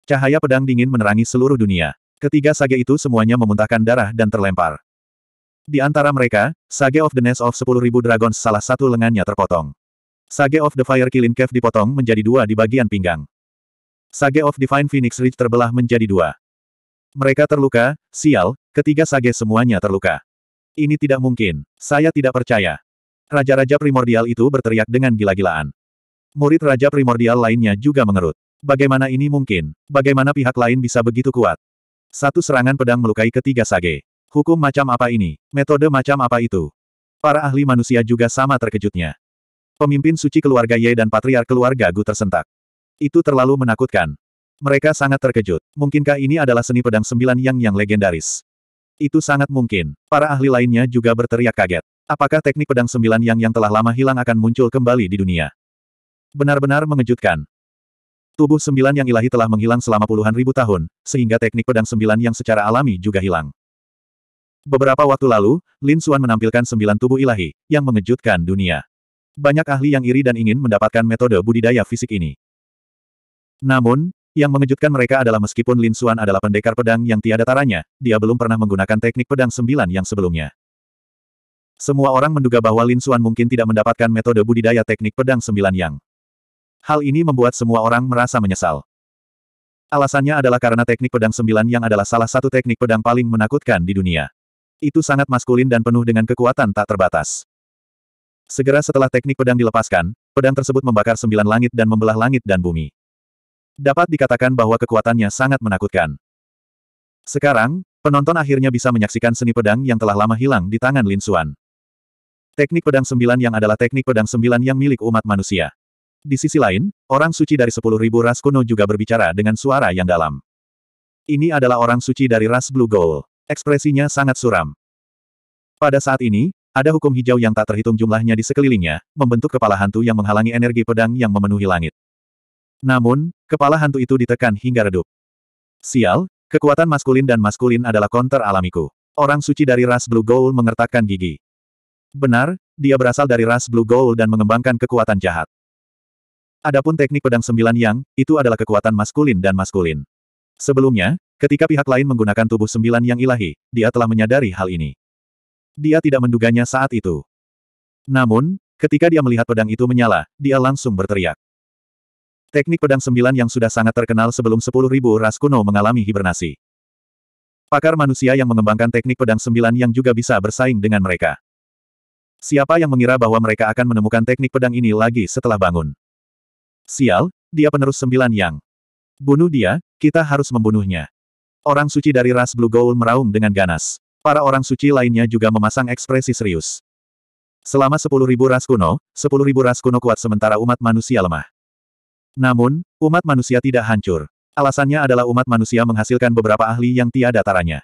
Cahaya pedang dingin menerangi seluruh dunia. Ketiga sage itu semuanya memuntahkan darah dan terlempar. Di antara mereka, Sage of the Nest of 10.000 Dragons salah satu lengannya terpotong. Sage of the Fire Killing Cave dipotong menjadi dua di bagian pinggang. Sage of Divine Phoenix Ridge terbelah menjadi dua. Mereka terluka, sial, ketiga sage semuanya terluka. Ini tidak mungkin, saya tidak percaya. Raja-raja primordial itu berteriak dengan gila-gilaan. Murid raja primordial lainnya juga mengerut. Bagaimana ini mungkin? Bagaimana pihak lain bisa begitu kuat? Satu serangan pedang melukai ketiga sage. Hukum macam apa ini? Metode macam apa itu? Para ahli manusia juga sama terkejutnya. Pemimpin suci keluarga Ye dan patriar keluarga Gu tersentak. Itu terlalu menakutkan. Mereka sangat terkejut. Mungkinkah ini adalah seni pedang sembilan yang yang legendaris? Itu sangat mungkin. Para ahli lainnya juga berteriak kaget. Apakah teknik pedang sembilan yang yang telah lama hilang akan muncul kembali di dunia? Benar-benar mengejutkan. Tubuh sembilan yang ilahi telah menghilang selama puluhan ribu tahun, sehingga teknik pedang sembilan yang secara alami juga hilang. Beberapa waktu lalu, Lin Xuan menampilkan sembilan tubuh ilahi, yang mengejutkan dunia. Banyak ahli yang iri dan ingin mendapatkan metode budidaya fisik ini. Namun, yang mengejutkan mereka adalah meskipun Lin Xuan adalah pendekar pedang yang tiada taranya, dia belum pernah menggunakan teknik pedang sembilan yang sebelumnya. Semua orang menduga bahwa Lin Xuan mungkin tidak mendapatkan metode budidaya teknik pedang sembilan yang. Hal ini membuat semua orang merasa menyesal. Alasannya adalah karena teknik pedang sembilan yang adalah salah satu teknik pedang paling menakutkan di dunia. Itu sangat maskulin dan penuh dengan kekuatan tak terbatas. Segera setelah teknik pedang dilepaskan, pedang tersebut membakar sembilan langit dan membelah langit dan bumi. Dapat dikatakan bahwa kekuatannya sangat menakutkan. Sekarang, penonton akhirnya bisa menyaksikan seni pedang yang telah lama hilang di tangan Lin Xuan. Teknik pedang sembilan yang adalah teknik pedang sembilan yang milik umat manusia. Di sisi lain, orang suci dari sepuluh ribu ras kuno juga berbicara dengan suara yang dalam. Ini adalah orang suci dari ras Blue Gold. Ekspresinya sangat suram. Pada saat ini, ada hukum hijau yang tak terhitung jumlahnya di sekelilingnya, membentuk kepala hantu yang menghalangi energi pedang yang memenuhi langit. Namun, kepala hantu itu ditekan hingga redup. Sial, kekuatan maskulin dan maskulin adalah konter alamiku. Orang suci dari ras Blue Gold mengertakkan gigi. Benar, dia berasal dari ras Blue Gold dan mengembangkan kekuatan jahat. Adapun teknik pedang sembilan yang, itu adalah kekuatan maskulin dan maskulin. Sebelumnya, ketika pihak lain menggunakan tubuh sembilan yang ilahi, dia telah menyadari hal ini. Dia tidak menduganya saat itu. Namun, ketika dia melihat pedang itu menyala, dia langsung berteriak. Teknik pedang sembilan yang sudah sangat terkenal sebelum sepuluh ribu ras kuno mengalami hibernasi. Pakar manusia yang mengembangkan teknik pedang sembilan yang juga bisa bersaing dengan mereka. Siapa yang mengira bahwa mereka akan menemukan teknik pedang ini lagi setelah bangun? Sial, dia penerus sembilan yang. Bunuh dia, kita harus membunuhnya. Orang suci dari ras Blue Gold meraung dengan ganas. Para orang suci lainnya juga memasang ekspresi serius. Selama sepuluh ribu ras kuno, sepuluh ribu ras kuno kuat sementara umat manusia lemah. Namun, umat manusia tidak hancur. Alasannya adalah umat manusia menghasilkan beberapa ahli yang tiada taranya.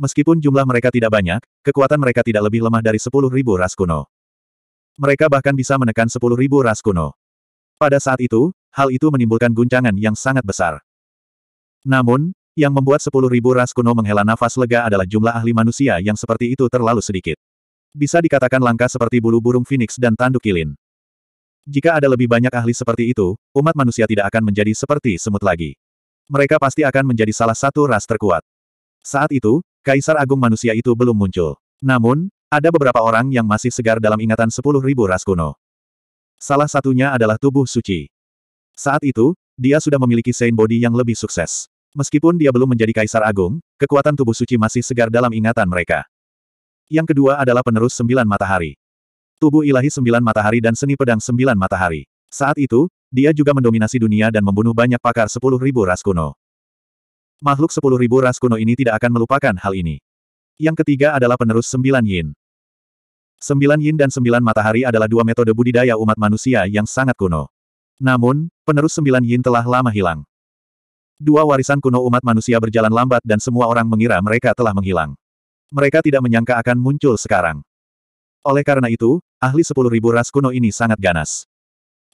Meskipun jumlah mereka tidak banyak, kekuatan mereka tidak lebih lemah dari sepuluh ribu ras kuno. Mereka bahkan bisa menekan sepuluh ribu ras kuno. Pada saat itu, hal itu menimbulkan guncangan yang sangat besar. Namun, yang membuat sepuluh ribu ras kuno menghela nafas lega adalah jumlah ahli manusia yang seperti itu terlalu sedikit. Bisa dikatakan langka seperti bulu burung phoenix dan tanduk kilin. Jika ada lebih banyak ahli seperti itu, umat manusia tidak akan menjadi seperti semut lagi. Mereka pasti akan menjadi salah satu ras terkuat. Saat itu, Kaisar Agung Manusia itu belum muncul. Namun, ada beberapa orang yang masih segar dalam ingatan sepuluh ribu ras kuno. Salah satunya adalah tubuh suci. Saat itu, dia sudah memiliki Saint Body yang lebih sukses. Meskipun dia belum menjadi kaisar agung, kekuatan tubuh suci masih segar dalam ingatan mereka. Yang kedua adalah penerus sembilan matahari. Tubuh ilahi sembilan matahari dan seni pedang sembilan matahari. Saat itu, dia juga mendominasi dunia dan membunuh banyak pakar sepuluh ribu ras kuno. Makhluk sepuluh ribu ras kuno ini tidak akan melupakan hal ini. Yang ketiga adalah penerus sembilan yin. Sembilan yin dan sembilan matahari adalah dua metode budidaya umat manusia yang sangat kuno. Namun, penerus sembilan yin telah lama hilang. Dua warisan kuno umat manusia berjalan lambat dan semua orang mengira mereka telah menghilang. Mereka tidak menyangka akan muncul sekarang. Oleh karena itu, ahli sepuluh ribu ras kuno ini sangat ganas.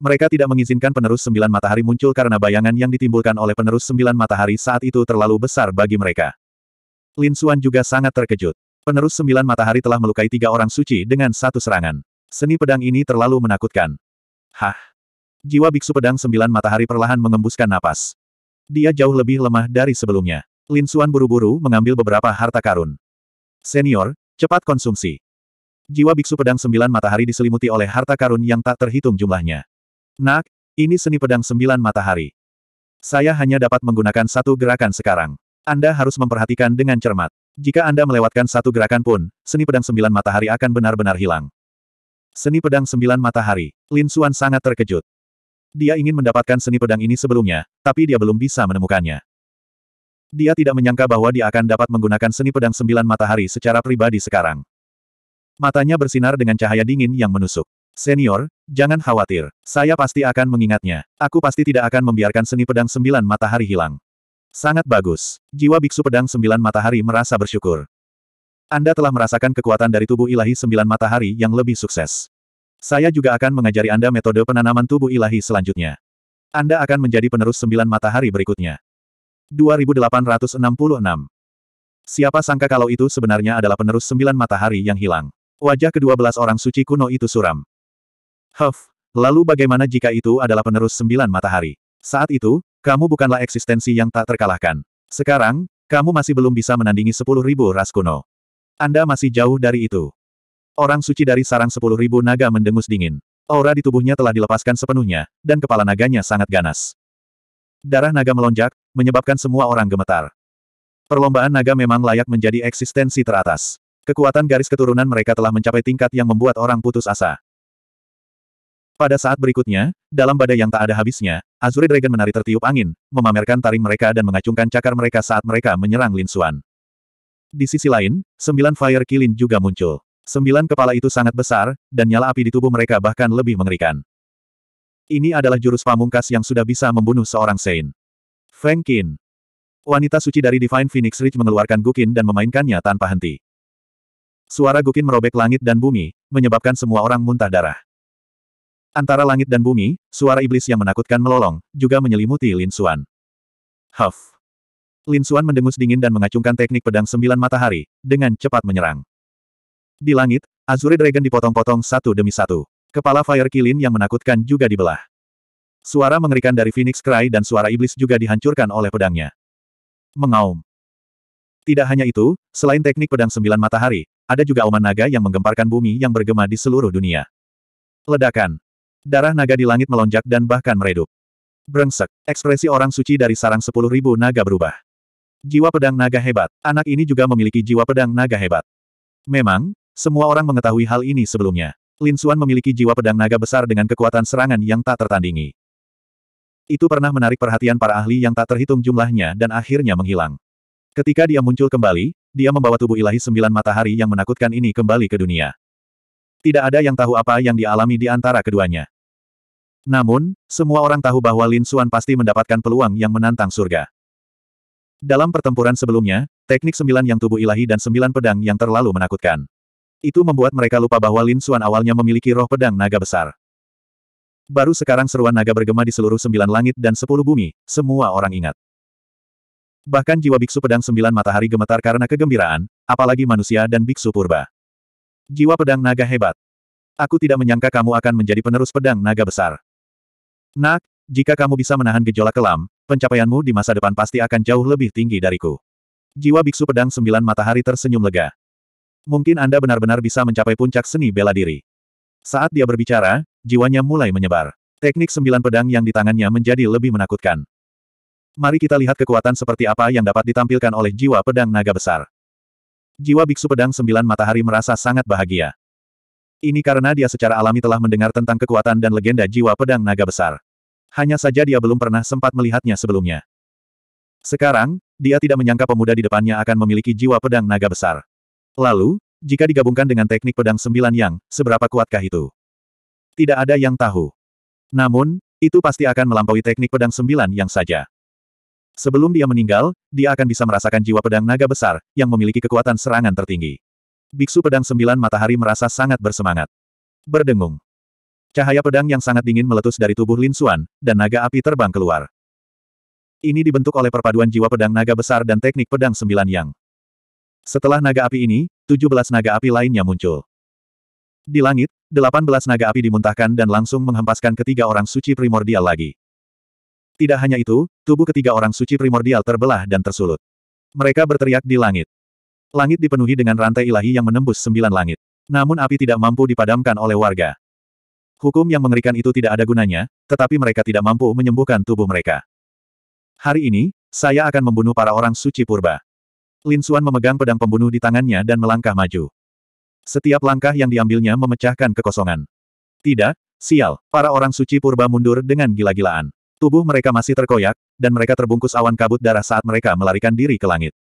Mereka tidak mengizinkan penerus sembilan matahari muncul karena bayangan yang ditimbulkan oleh penerus sembilan matahari saat itu terlalu besar bagi mereka. Lin Xuan juga sangat terkejut. Penerus sembilan matahari telah melukai tiga orang suci dengan satu serangan. Seni pedang ini terlalu menakutkan. Hah! Jiwa biksu pedang sembilan matahari perlahan mengembuskan napas. Dia jauh lebih lemah dari sebelumnya. Lin Suan buru-buru mengambil beberapa harta karun. Senior, cepat konsumsi. Jiwa biksu pedang sembilan matahari diselimuti oleh harta karun yang tak terhitung jumlahnya. Nak, ini seni pedang sembilan matahari. Saya hanya dapat menggunakan satu gerakan sekarang. Anda harus memperhatikan dengan cermat. Jika Anda melewatkan satu gerakan pun, seni pedang sembilan matahari akan benar-benar hilang. Seni pedang sembilan matahari, Lin Xuan sangat terkejut. Dia ingin mendapatkan seni pedang ini sebelumnya, tapi dia belum bisa menemukannya. Dia tidak menyangka bahwa dia akan dapat menggunakan seni pedang sembilan matahari secara pribadi sekarang. Matanya bersinar dengan cahaya dingin yang menusuk. Senior, jangan khawatir. Saya pasti akan mengingatnya. Aku pasti tidak akan membiarkan seni pedang sembilan matahari hilang. Sangat bagus. Jiwa Biksu Pedang Sembilan Matahari merasa bersyukur. Anda telah merasakan kekuatan dari tubuh ilahi Sembilan Matahari yang lebih sukses. Saya juga akan mengajari Anda metode penanaman tubuh ilahi selanjutnya. Anda akan menjadi penerus Sembilan Matahari berikutnya. 2866 Siapa sangka kalau itu sebenarnya adalah penerus Sembilan Matahari yang hilang. Wajah kedua belas orang suci kuno itu suram. Huff, lalu bagaimana jika itu adalah penerus Sembilan Matahari? Saat itu, kamu bukanlah eksistensi yang tak terkalahkan. Sekarang, kamu masih belum bisa menandingi sepuluh ribu ras kuno. Anda masih jauh dari itu. Orang suci dari sarang sepuluh ribu naga mendengus dingin. Aura di tubuhnya telah dilepaskan sepenuhnya, dan kepala naganya sangat ganas. Darah naga melonjak, menyebabkan semua orang gemetar. Perlombaan naga memang layak menjadi eksistensi teratas. Kekuatan garis keturunan mereka telah mencapai tingkat yang membuat orang putus asa. Pada saat berikutnya, dalam badai yang tak ada habisnya, Azure Dragon menari tertiup angin, memamerkan taring mereka dan mengacungkan cakar mereka saat mereka menyerang Lin Xuan. Di sisi lain, sembilan Fire Kilin juga muncul. Sembilan kepala itu sangat besar, dan nyala api di tubuh mereka bahkan lebih mengerikan. Ini adalah jurus pamungkas yang sudah bisa membunuh seorang Sein. Feng Qin. Wanita suci dari Divine Phoenix Ridge mengeluarkan Gukin dan memainkannya tanpa henti. Suara Gukin merobek langit dan bumi, menyebabkan semua orang muntah darah. Antara langit dan bumi, suara iblis yang menakutkan melolong, juga menyelimuti Lin Xuan. Huff. Lin Xuan mendengus dingin dan mengacungkan teknik pedang sembilan matahari, dengan cepat menyerang. Di langit, Azure Dragon dipotong-potong satu demi satu. Kepala Fire Kilin yang menakutkan juga dibelah. Suara mengerikan dari Phoenix Cry dan suara iblis juga dihancurkan oleh pedangnya. Mengaum. Tidak hanya itu, selain teknik pedang sembilan matahari, ada juga auman naga yang menggemparkan bumi yang bergema di seluruh dunia. Ledakan. Darah naga di langit melonjak dan bahkan meredup. Brengsek, ekspresi orang suci dari sarang sepuluh ribu naga berubah. Jiwa pedang naga hebat, anak ini juga memiliki jiwa pedang naga hebat. Memang, semua orang mengetahui hal ini sebelumnya. Lin Suan memiliki jiwa pedang naga besar dengan kekuatan serangan yang tak tertandingi. Itu pernah menarik perhatian para ahli yang tak terhitung jumlahnya dan akhirnya menghilang. Ketika dia muncul kembali, dia membawa tubuh ilahi sembilan matahari yang menakutkan ini kembali ke dunia. Tidak ada yang tahu apa yang dialami di antara keduanya. Namun, semua orang tahu bahwa Lin Xuan pasti mendapatkan peluang yang menantang surga. Dalam pertempuran sebelumnya, teknik sembilan yang tubuh ilahi dan sembilan pedang yang terlalu menakutkan. Itu membuat mereka lupa bahwa Lin Xuan awalnya memiliki roh pedang naga besar. Baru sekarang seruan naga bergema di seluruh sembilan langit dan sepuluh bumi, semua orang ingat. Bahkan jiwa biksu pedang sembilan matahari gemetar karena kegembiraan, apalagi manusia dan biksu purba. Jiwa pedang naga hebat. Aku tidak menyangka kamu akan menjadi penerus pedang naga besar. Nak, jika kamu bisa menahan gejolak kelam, pencapaianmu di masa depan pasti akan jauh lebih tinggi dariku. Jiwa Biksu Pedang Sembilan Matahari tersenyum lega. Mungkin Anda benar-benar bisa mencapai puncak seni bela diri. Saat dia berbicara, jiwanya mulai menyebar. Teknik sembilan pedang yang di tangannya menjadi lebih menakutkan. Mari kita lihat kekuatan seperti apa yang dapat ditampilkan oleh jiwa pedang naga besar. Jiwa Biksu Pedang Sembilan Matahari merasa sangat bahagia. Ini karena dia secara alami telah mendengar tentang kekuatan dan legenda jiwa pedang naga besar. Hanya saja dia belum pernah sempat melihatnya sebelumnya. Sekarang, dia tidak menyangka pemuda di depannya akan memiliki jiwa pedang naga besar. Lalu, jika digabungkan dengan teknik pedang sembilan yang, seberapa kuatkah itu? Tidak ada yang tahu. Namun, itu pasti akan melampaui teknik pedang sembilan yang saja. Sebelum dia meninggal, dia akan bisa merasakan jiwa pedang naga besar, yang memiliki kekuatan serangan tertinggi. Biksu pedang sembilan matahari merasa sangat bersemangat. Berdengung. Cahaya pedang yang sangat dingin meletus dari tubuh Lin Xuan, dan naga api terbang keluar. Ini dibentuk oleh perpaduan jiwa pedang naga besar dan teknik pedang sembilan yang. Setelah naga api ini, 17 naga api lainnya muncul. Di langit, 18 naga api dimuntahkan dan langsung menghempaskan ketiga orang suci primordial lagi. Tidak hanya itu, tubuh ketiga orang suci primordial terbelah dan tersulut. Mereka berteriak di langit. Langit dipenuhi dengan rantai ilahi yang menembus sembilan langit. Namun api tidak mampu dipadamkan oleh warga. Hukum yang mengerikan itu tidak ada gunanya, tetapi mereka tidak mampu menyembuhkan tubuh mereka. Hari ini, saya akan membunuh para orang suci purba. Lin Xuan memegang pedang pembunuh di tangannya dan melangkah maju. Setiap langkah yang diambilnya memecahkan kekosongan. Tidak, sial, para orang suci purba mundur dengan gila-gilaan. Tubuh mereka masih terkoyak, dan mereka terbungkus awan kabut darah saat mereka melarikan diri ke langit.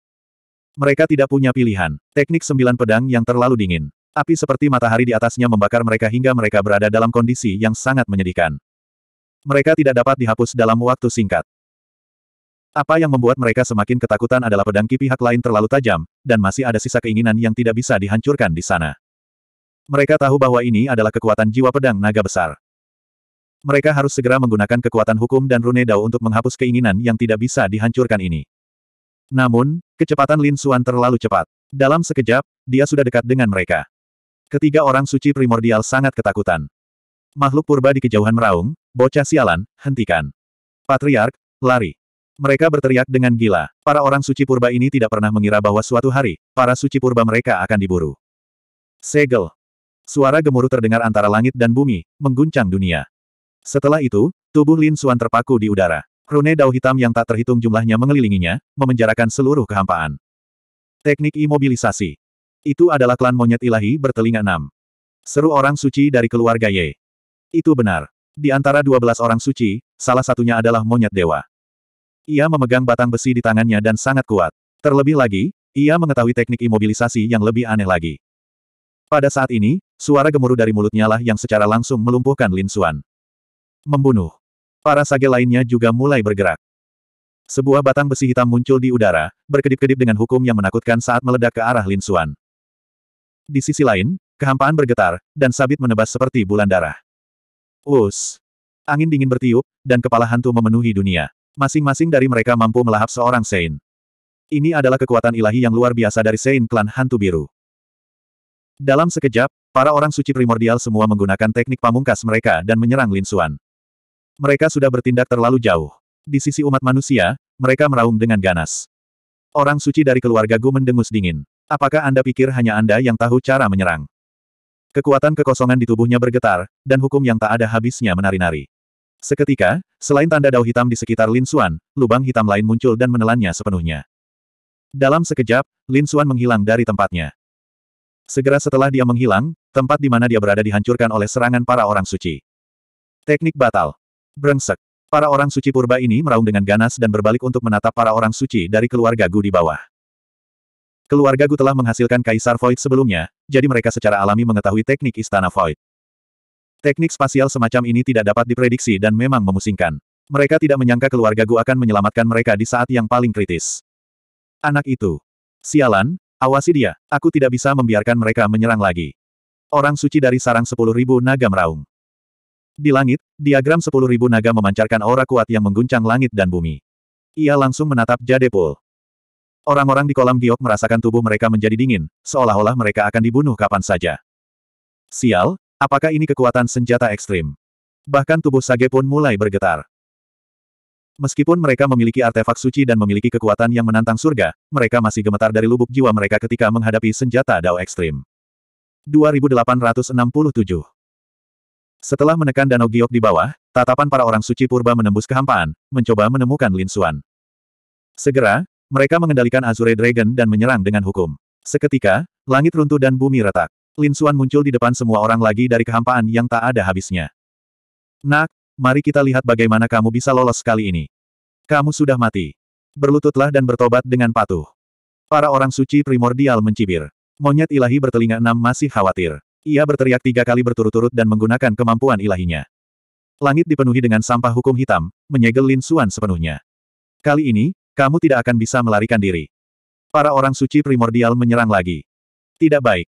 Mereka tidak punya pilihan. Teknik sembilan pedang yang terlalu dingin. Api seperti matahari di atasnya membakar mereka hingga mereka berada dalam kondisi yang sangat menyedihkan. Mereka tidak dapat dihapus dalam waktu singkat. Apa yang membuat mereka semakin ketakutan adalah pedang ki pihak lain terlalu tajam, dan masih ada sisa keinginan yang tidak bisa dihancurkan di sana. Mereka tahu bahwa ini adalah kekuatan jiwa pedang naga besar. Mereka harus segera menggunakan kekuatan hukum dan rune dao untuk menghapus keinginan yang tidak bisa dihancurkan ini. Namun, kecepatan Lin Xuan terlalu cepat. Dalam sekejap, dia sudah dekat dengan mereka. Ketiga orang suci primordial sangat ketakutan. Makhluk purba di kejauhan meraung, bocah sialan, hentikan. Patriark, lari. Mereka berteriak dengan gila. Para orang suci purba ini tidak pernah mengira bahwa suatu hari, para suci purba mereka akan diburu. Segel. Suara gemuruh terdengar antara langit dan bumi, mengguncang dunia. Setelah itu, tubuh Lin Xuan terpaku di udara. Rune dao hitam yang tak terhitung jumlahnya mengelilinginya, memenjarakan seluruh kehampaan. Teknik imobilisasi. Itu adalah klan monyet ilahi bertelinga enam. Seru orang suci dari keluarga Ye. Itu benar. Di antara dua belas orang suci, salah satunya adalah monyet dewa. Ia memegang batang besi di tangannya dan sangat kuat. Terlebih lagi, ia mengetahui teknik imobilisasi yang lebih aneh lagi. Pada saat ini, suara gemuruh dari mulutnya lah yang secara langsung melumpuhkan Lin Xuan. Membunuh. Para sage lainnya juga mulai bergerak. Sebuah batang besi hitam muncul di udara, berkedip-kedip dengan hukum yang menakutkan saat meledak ke arah Lin Xuan. Di sisi lain, kehampaan bergetar, dan sabit menebas seperti bulan darah. Us! Angin dingin bertiup, dan kepala hantu memenuhi dunia. Masing-masing dari mereka mampu melahap seorang Sein. Ini adalah kekuatan ilahi yang luar biasa dari Sein klan hantu biru. Dalam sekejap, para orang suci primordial semua menggunakan teknik pamungkas mereka dan menyerang Lin Xuan. Mereka sudah bertindak terlalu jauh. Di sisi umat manusia, mereka meraung dengan ganas. Orang suci dari keluarga Gu mendengus dingin. Apakah Anda pikir hanya Anda yang tahu cara menyerang? Kekuatan kekosongan di tubuhnya bergetar, dan hukum yang tak ada habisnya menari-nari. Seketika, selain tanda dau hitam di sekitar Lin Xuan, lubang hitam lain muncul dan menelannya sepenuhnya. Dalam sekejap, Lin Xuan menghilang dari tempatnya. Segera setelah dia menghilang, tempat di mana dia berada dihancurkan oleh serangan para orang suci. Teknik batal. Brengsek. Para orang suci purba ini meraung dengan ganas dan berbalik untuk menatap para orang suci dari keluarga Gu di bawah. Keluarga Gu telah menghasilkan Kaisar Void sebelumnya, jadi mereka secara alami mengetahui teknik Istana Void. Teknik spasial semacam ini tidak dapat diprediksi dan memang memusingkan. Mereka tidak menyangka keluarga Gu akan menyelamatkan mereka di saat yang paling kritis. Anak itu. Sialan, awasi dia, aku tidak bisa membiarkan mereka menyerang lagi. Orang suci dari sarang sepuluh ribu naga meraung. Di langit, diagram ribu naga memancarkan aura kuat yang mengguncang langit dan bumi. Ia langsung menatap Jadepul. Orang-orang di kolam giok merasakan tubuh mereka menjadi dingin, seolah-olah mereka akan dibunuh kapan saja. Sial, apakah ini kekuatan senjata ekstrim? Bahkan tubuh Sage pun mulai bergetar. Meskipun mereka memiliki artefak suci dan memiliki kekuatan yang menantang surga, mereka masih gemetar dari lubuk jiwa mereka ketika menghadapi senjata Dao ekstrim. 2867 setelah menekan danau giok di bawah, tatapan para orang suci purba menembus kehampaan, mencoba menemukan Lin Xuan. Segera, mereka mengendalikan Azure Dragon dan menyerang dengan hukum. Seketika, langit runtuh dan bumi retak. Lin Xuan muncul di depan semua orang lagi dari kehampaan yang tak ada habisnya. Nak, mari kita lihat bagaimana kamu bisa lolos kali ini. Kamu sudah mati. Berlututlah dan bertobat dengan patuh. Para orang suci primordial mencibir. Monyet ilahi bertelinga enam masih khawatir. Ia berteriak tiga kali berturut-turut dan menggunakan kemampuan ilahinya. Langit dipenuhi dengan sampah hukum hitam, menyegel Lin Suan sepenuhnya. Kali ini, kamu tidak akan bisa melarikan diri. Para orang suci primordial menyerang lagi. Tidak baik.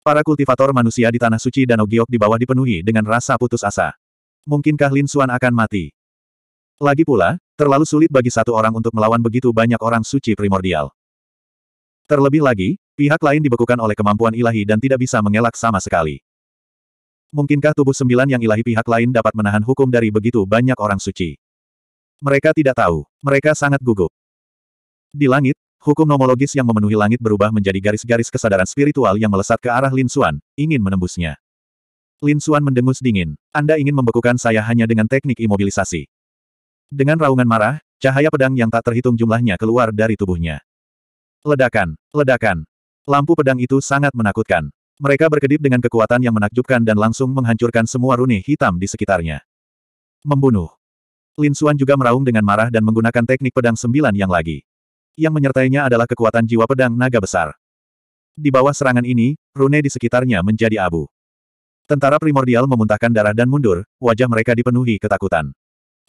Para kultivator manusia di Tanah Suci dan Ogiok di bawah dipenuhi dengan rasa putus asa. Mungkinkah Lin Suan akan mati? Lagi pula, terlalu sulit bagi satu orang untuk melawan begitu banyak orang suci primordial. Terlebih lagi, pihak lain dibekukan oleh kemampuan ilahi dan tidak bisa mengelak sama sekali. Mungkinkah tubuh sembilan yang ilahi pihak lain dapat menahan hukum dari begitu banyak orang suci? Mereka tidak tahu. Mereka sangat gugup. Di langit, hukum nomologis yang memenuhi langit berubah menjadi garis-garis kesadaran spiritual yang melesat ke arah Lin Xuan, ingin menembusnya. Lin Xuan mendengus dingin. Anda ingin membekukan saya hanya dengan teknik imobilisasi. Dengan raungan marah, cahaya pedang yang tak terhitung jumlahnya keluar dari tubuhnya. Ledakan, ledakan. Lampu pedang itu sangat menakutkan. Mereka berkedip dengan kekuatan yang menakjubkan dan langsung menghancurkan semua rune hitam di sekitarnya. Membunuh. Lin Suan juga meraung dengan marah dan menggunakan teknik pedang sembilan yang lagi. Yang menyertainya adalah kekuatan jiwa pedang naga besar. Di bawah serangan ini, rune di sekitarnya menjadi abu. Tentara primordial memuntahkan darah dan mundur, wajah mereka dipenuhi ketakutan.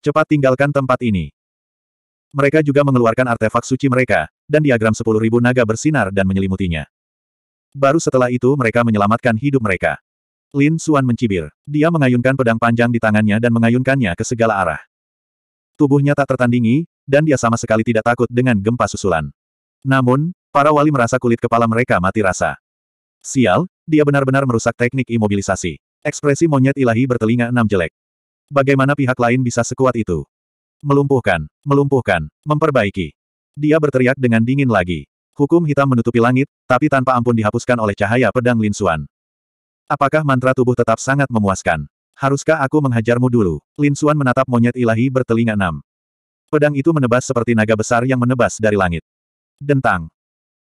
Cepat tinggalkan tempat ini. Mereka juga mengeluarkan artefak suci mereka, dan diagram sepuluh ribu naga bersinar dan menyelimutinya. Baru setelah itu mereka menyelamatkan hidup mereka. Lin Suan mencibir. Dia mengayunkan pedang panjang di tangannya dan mengayunkannya ke segala arah. Tubuhnya tak tertandingi, dan dia sama sekali tidak takut dengan gempa susulan. Namun, para wali merasa kulit kepala mereka mati rasa. Sial, dia benar-benar merusak teknik imobilisasi. Ekspresi monyet ilahi bertelinga enam jelek. Bagaimana pihak lain bisa sekuat itu? melumpuhkan, melumpuhkan, memperbaiki. Dia berteriak dengan dingin lagi. Hukum hitam menutupi langit, tapi tanpa ampun dihapuskan oleh cahaya pedang Linsuan. Apakah mantra tubuh tetap sangat memuaskan? Haruskah aku menghajarmu dulu? Linsuan menatap monyet ilahi bertelinga enam. Pedang itu menebas seperti naga besar yang menebas dari langit. Dentang.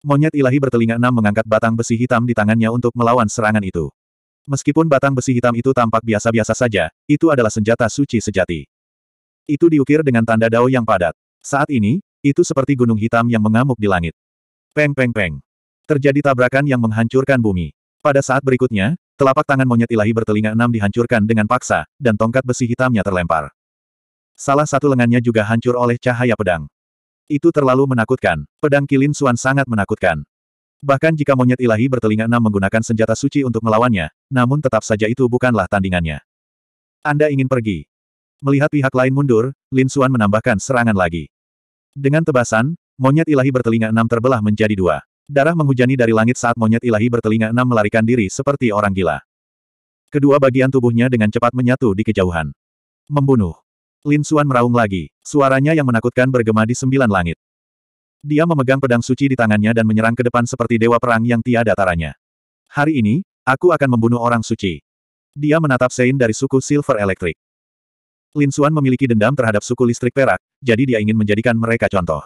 Monyet ilahi bertelinga enam mengangkat batang besi hitam di tangannya untuk melawan serangan itu. Meskipun batang besi hitam itu tampak biasa-biasa saja, itu adalah senjata suci sejati. Itu diukir dengan tanda dao yang padat. Saat ini, itu seperti gunung hitam yang mengamuk di langit. Peng peng peng. Terjadi tabrakan yang menghancurkan bumi. Pada saat berikutnya, telapak tangan monyet ilahi bertelinga enam dihancurkan dengan paksa, dan tongkat besi hitamnya terlempar. Salah satu lengannya juga hancur oleh cahaya pedang. Itu terlalu menakutkan. Pedang kilin Suan sangat menakutkan. Bahkan jika monyet ilahi bertelinga enam menggunakan senjata suci untuk melawannya, namun tetap saja itu bukanlah tandingannya. Anda ingin pergi. Melihat pihak lain mundur, Lin Xuan menambahkan serangan lagi. Dengan tebasan, monyet ilahi bertelinga enam terbelah menjadi dua. Darah menghujani dari langit saat monyet ilahi bertelinga enam melarikan diri seperti orang gila. Kedua bagian tubuhnya dengan cepat menyatu di kejauhan. Membunuh. Lin Xuan meraung lagi, suaranya yang menakutkan bergema di sembilan langit. Dia memegang pedang suci di tangannya dan menyerang ke depan seperti dewa perang yang tiada taranya. Hari ini, aku akan membunuh orang suci. Dia menatap Sein dari suku Silver Electric. Lin Xuan memiliki dendam terhadap suku listrik perak, jadi dia ingin menjadikan mereka contoh.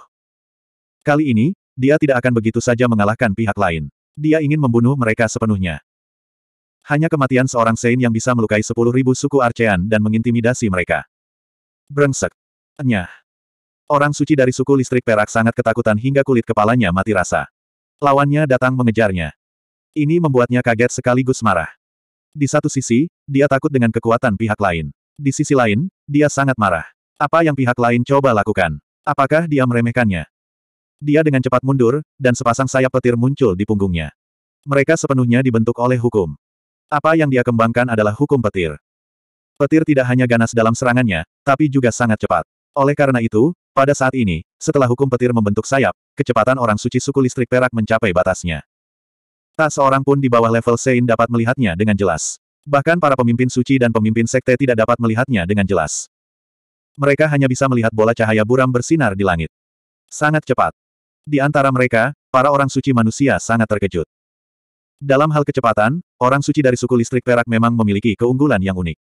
Kali ini, dia tidak akan begitu saja mengalahkan pihak lain. Dia ingin membunuh mereka sepenuhnya. Hanya kematian seorang Sein yang bisa melukai sepuluh ribu suku arcean dan mengintimidasi mereka. Brengsek. Nyah. Orang suci dari suku listrik perak sangat ketakutan hingga kulit kepalanya mati rasa. Lawannya datang mengejarnya. Ini membuatnya kaget sekaligus marah. Di satu sisi, dia takut dengan kekuatan pihak lain. Di sisi lain, dia sangat marah. Apa yang pihak lain coba lakukan? Apakah dia meremehkannya? Dia dengan cepat mundur, dan sepasang sayap petir muncul di punggungnya. Mereka sepenuhnya dibentuk oleh hukum. Apa yang dia kembangkan adalah hukum petir. Petir tidak hanya ganas dalam serangannya, tapi juga sangat cepat. Oleh karena itu, pada saat ini, setelah hukum petir membentuk sayap, kecepatan orang suci suku listrik perak mencapai batasnya. Tak seorang pun di bawah level Sein dapat melihatnya dengan jelas. Bahkan para pemimpin suci dan pemimpin sekte tidak dapat melihatnya dengan jelas. Mereka hanya bisa melihat bola cahaya buram bersinar di langit. Sangat cepat. Di antara mereka, para orang suci manusia sangat terkejut. Dalam hal kecepatan, orang suci dari suku listrik perak memang memiliki keunggulan yang unik.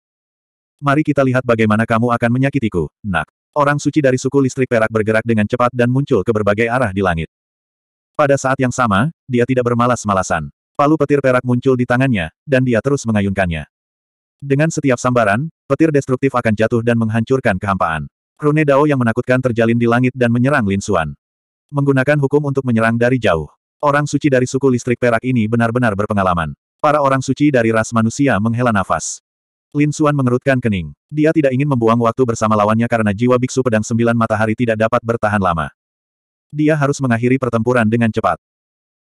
Mari kita lihat bagaimana kamu akan menyakitiku, nak. Orang suci dari suku listrik perak bergerak dengan cepat dan muncul ke berbagai arah di langit. Pada saat yang sama, dia tidak bermalas-malasan. Palu petir perak muncul di tangannya, dan dia terus mengayunkannya. Dengan setiap sambaran, petir destruktif akan jatuh dan menghancurkan kehampaan. Rune Dao yang menakutkan terjalin di langit dan menyerang Lin Xuan. Menggunakan hukum untuk menyerang dari jauh. Orang suci dari suku listrik perak ini benar-benar berpengalaman. Para orang suci dari ras manusia menghela nafas. Lin Xuan mengerutkan kening. Dia tidak ingin membuang waktu bersama lawannya karena jiwa biksu pedang sembilan matahari tidak dapat bertahan lama. Dia harus mengakhiri pertempuran dengan cepat.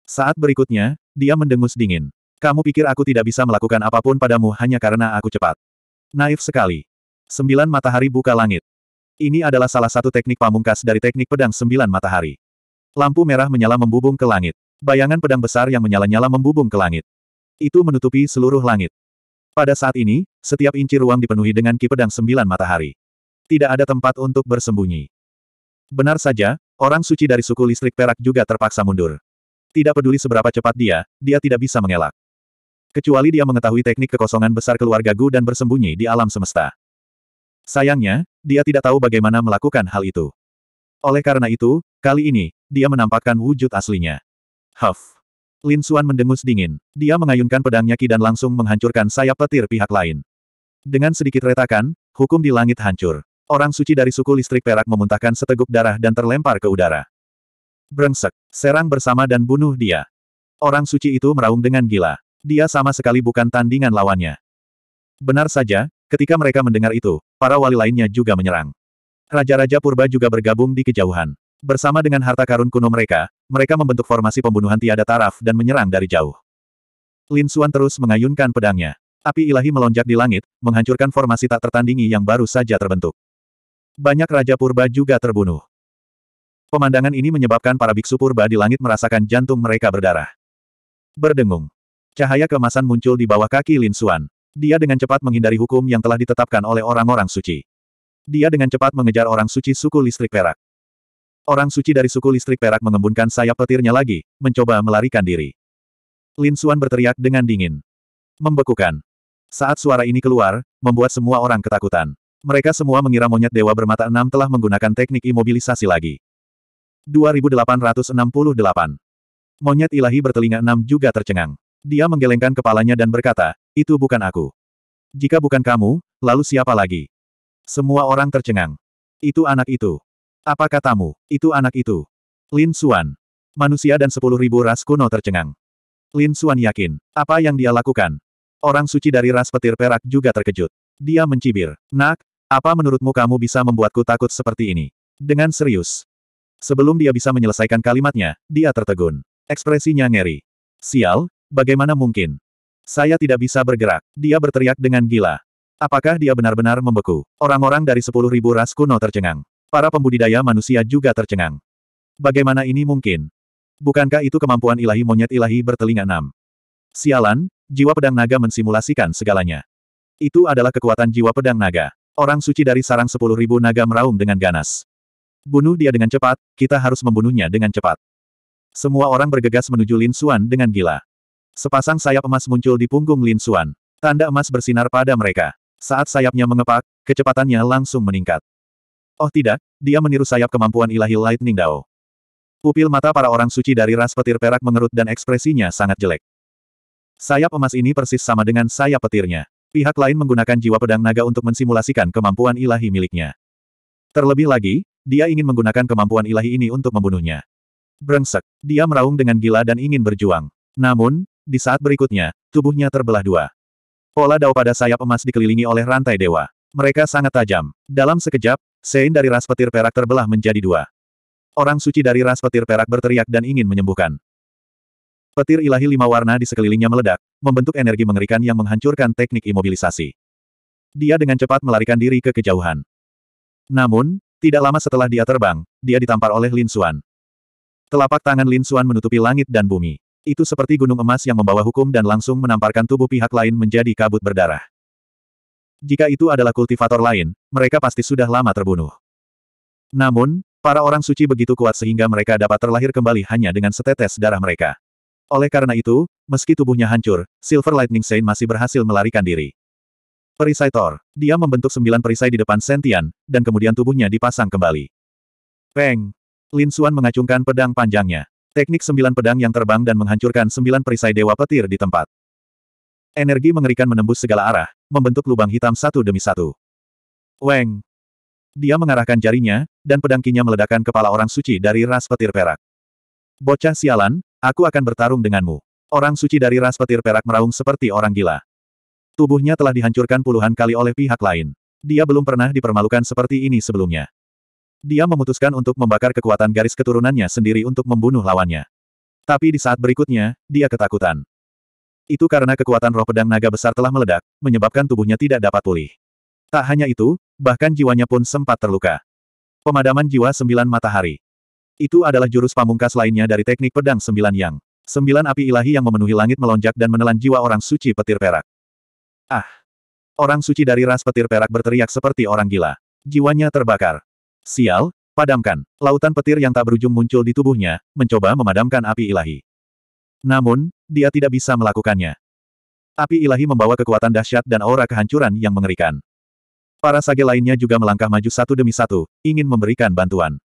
Saat berikutnya, dia mendengus dingin. Kamu pikir aku tidak bisa melakukan apapun padamu hanya karena aku cepat. Naif sekali. Sembilan matahari buka langit. Ini adalah salah satu teknik pamungkas dari teknik pedang sembilan matahari. Lampu merah menyala membubung ke langit. Bayangan pedang besar yang menyala-nyala membubung ke langit. Itu menutupi seluruh langit. Pada saat ini, setiap inci ruang dipenuhi dengan ki pedang sembilan matahari. Tidak ada tempat untuk bersembunyi. Benar saja, orang suci dari suku listrik perak juga terpaksa mundur. Tidak peduli seberapa cepat dia, dia tidak bisa mengelak. Kecuali dia mengetahui teknik kekosongan besar keluarga Gu dan bersembunyi di alam semesta. Sayangnya, dia tidak tahu bagaimana melakukan hal itu. Oleh karena itu, kali ini, dia menampakkan wujud aslinya. Huff. Lin Xuan mendengus dingin. Dia mengayunkan pedangnya Ki dan langsung menghancurkan sayap petir pihak lain. Dengan sedikit retakan, hukum di langit hancur. Orang suci dari suku listrik perak memuntahkan seteguk darah dan terlempar ke udara. Brengsek. Serang bersama dan bunuh dia. Orang suci itu meraung dengan gila. Dia sama sekali bukan tandingan lawannya. Benar saja, ketika mereka mendengar itu, para wali lainnya juga menyerang. Raja-raja purba juga bergabung di kejauhan. Bersama dengan harta karun kuno mereka, mereka membentuk formasi pembunuhan tiada taraf dan menyerang dari jauh. Lin Xuan terus mengayunkan pedangnya. Api ilahi melonjak di langit, menghancurkan formasi tak tertandingi yang baru saja terbentuk. Banyak raja purba juga terbunuh. Pemandangan ini menyebabkan para biksu purba di langit merasakan jantung mereka berdarah. Berdengung. Cahaya kemasan muncul di bawah kaki Lin Xuan. Dia dengan cepat menghindari hukum yang telah ditetapkan oleh orang-orang suci. Dia dengan cepat mengejar orang suci suku listrik perak. Orang suci dari suku listrik perak mengembunkan sayap petirnya lagi, mencoba melarikan diri. Lin Xuan berteriak dengan dingin. Membekukan. Saat suara ini keluar, membuat semua orang ketakutan. Mereka semua mengira monyet dewa bermata enam telah menggunakan teknik imobilisasi lagi. 2868. Monyet ilahi bertelinga enam juga tercengang. Dia menggelengkan kepalanya dan berkata, itu bukan aku. Jika bukan kamu, lalu siapa lagi? Semua orang tercengang. Itu anak itu. Apa katamu, itu anak itu? Lin Xuan. Manusia dan sepuluh ribu ras kuno tercengang. Lin Xuan yakin, apa yang dia lakukan? Orang suci dari ras petir perak juga terkejut. Dia mencibir. Nak, apa menurutmu kamu bisa membuatku takut seperti ini? Dengan serius, Sebelum dia bisa menyelesaikan kalimatnya, dia tertegun. Ekspresinya ngeri. Sial, bagaimana mungkin? Saya tidak bisa bergerak. Dia berteriak dengan gila. Apakah dia benar-benar membeku? Orang-orang dari sepuluh ribu ras kuno tercengang. Para pembudidaya manusia juga tercengang. Bagaimana ini mungkin? Bukankah itu kemampuan ilahi monyet ilahi bertelinga enam? Sialan, jiwa pedang naga mensimulasikan segalanya. Itu adalah kekuatan jiwa pedang naga. Orang suci dari sarang sepuluh ribu naga meraung dengan ganas. Bunuh dia dengan cepat, kita harus membunuhnya dengan cepat. Semua orang bergegas menuju Lin Xuan dengan gila. Sepasang sayap emas muncul di punggung Lin Xuan. Tanda emas bersinar pada mereka. Saat sayapnya mengepak, kecepatannya langsung meningkat. Oh tidak, dia meniru sayap kemampuan ilahi Lightning Dao. Pupil mata para orang suci dari ras petir perak mengerut dan ekspresinya sangat jelek. Sayap emas ini persis sama dengan sayap petirnya. Pihak lain menggunakan jiwa pedang naga untuk mensimulasikan kemampuan ilahi miliknya. Terlebih lagi, dia ingin menggunakan kemampuan ilahi ini untuk membunuhnya. Brengsek. Dia meraung dengan gila dan ingin berjuang. Namun, di saat berikutnya, tubuhnya terbelah dua. Pola dao pada sayap emas dikelilingi oleh rantai dewa. Mereka sangat tajam. Dalam sekejap, sein dari ras petir perak terbelah menjadi dua. Orang suci dari ras petir perak berteriak dan ingin menyembuhkan. Petir ilahi lima warna di sekelilingnya meledak, membentuk energi mengerikan yang menghancurkan teknik imobilisasi. Dia dengan cepat melarikan diri ke kejauhan. Namun, tidak lama setelah dia terbang, dia ditampar oleh Lin Xuan. Telapak tangan Lin Xuan menutupi langit dan bumi. Itu seperti gunung emas yang membawa hukum dan langsung menamparkan tubuh pihak lain menjadi kabut berdarah. Jika itu adalah kultivator lain, mereka pasti sudah lama terbunuh. Namun, para orang suci begitu kuat sehingga mereka dapat terlahir kembali hanya dengan setetes darah mereka. Oleh karena itu, meski tubuhnya hancur, Silver Lightning Saint masih berhasil melarikan diri. Perisai Thor. Dia membentuk sembilan perisai di depan Sentian, dan kemudian tubuhnya dipasang kembali. Peng! Lin Xuan mengacungkan pedang panjangnya. Teknik sembilan pedang yang terbang dan menghancurkan sembilan perisai dewa petir di tempat. Energi mengerikan menembus segala arah, membentuk lubang hitam satu demi satu. Weng! Dia mengarahkan jarinya, dan pedang meledakkan kepala orang suci dari ras petir perak. Bocah sialan, aku akan bertarung denganmu. Orang suci dari ras petir perak meraung seperti orang gila. Tubuhnya telah dihancurkan puluhan kali oleh pihak lain. Dia belum pernah dipermalukan seperti ini sebelumnya. Dia memutuskan untuk membakar kekuatan garis keturunannya sendiri untuk membunuh lawannya. Tapi di saat berikutnya, dia ketakutan. Itu karena kekuatan roh pedang naga besar telah meledak, menyebabkan tubuhnya tidak dapat pulih. Tak hanya itu, bahkan jiwanya pun sempat terluka. Pemadaman jiwa sembilan matahari. Itu adalah jurus pamungkas lainnya dari teknik pedang sembilan yang. Sembilan api ilahi yang memenuhi langit melonjak dan menelan jiwa orang suci petir perak. Ah! Orang suci dari ras petir perak berteriak seperti orang gila. Jiwanya terbakar. Sial, padamkan. Lautan petir yang tak berujung muncul di tubuhnya, mencoba memadamkan api ilahi. Namun, dia tidak bisa melakukannya. Api ilahi membawa kekuatan dahsyat dan aura kehancuran yang mengerikan. Para sage lainnya juga melangkah maju satu demi satu, ingin memberikan bantuan.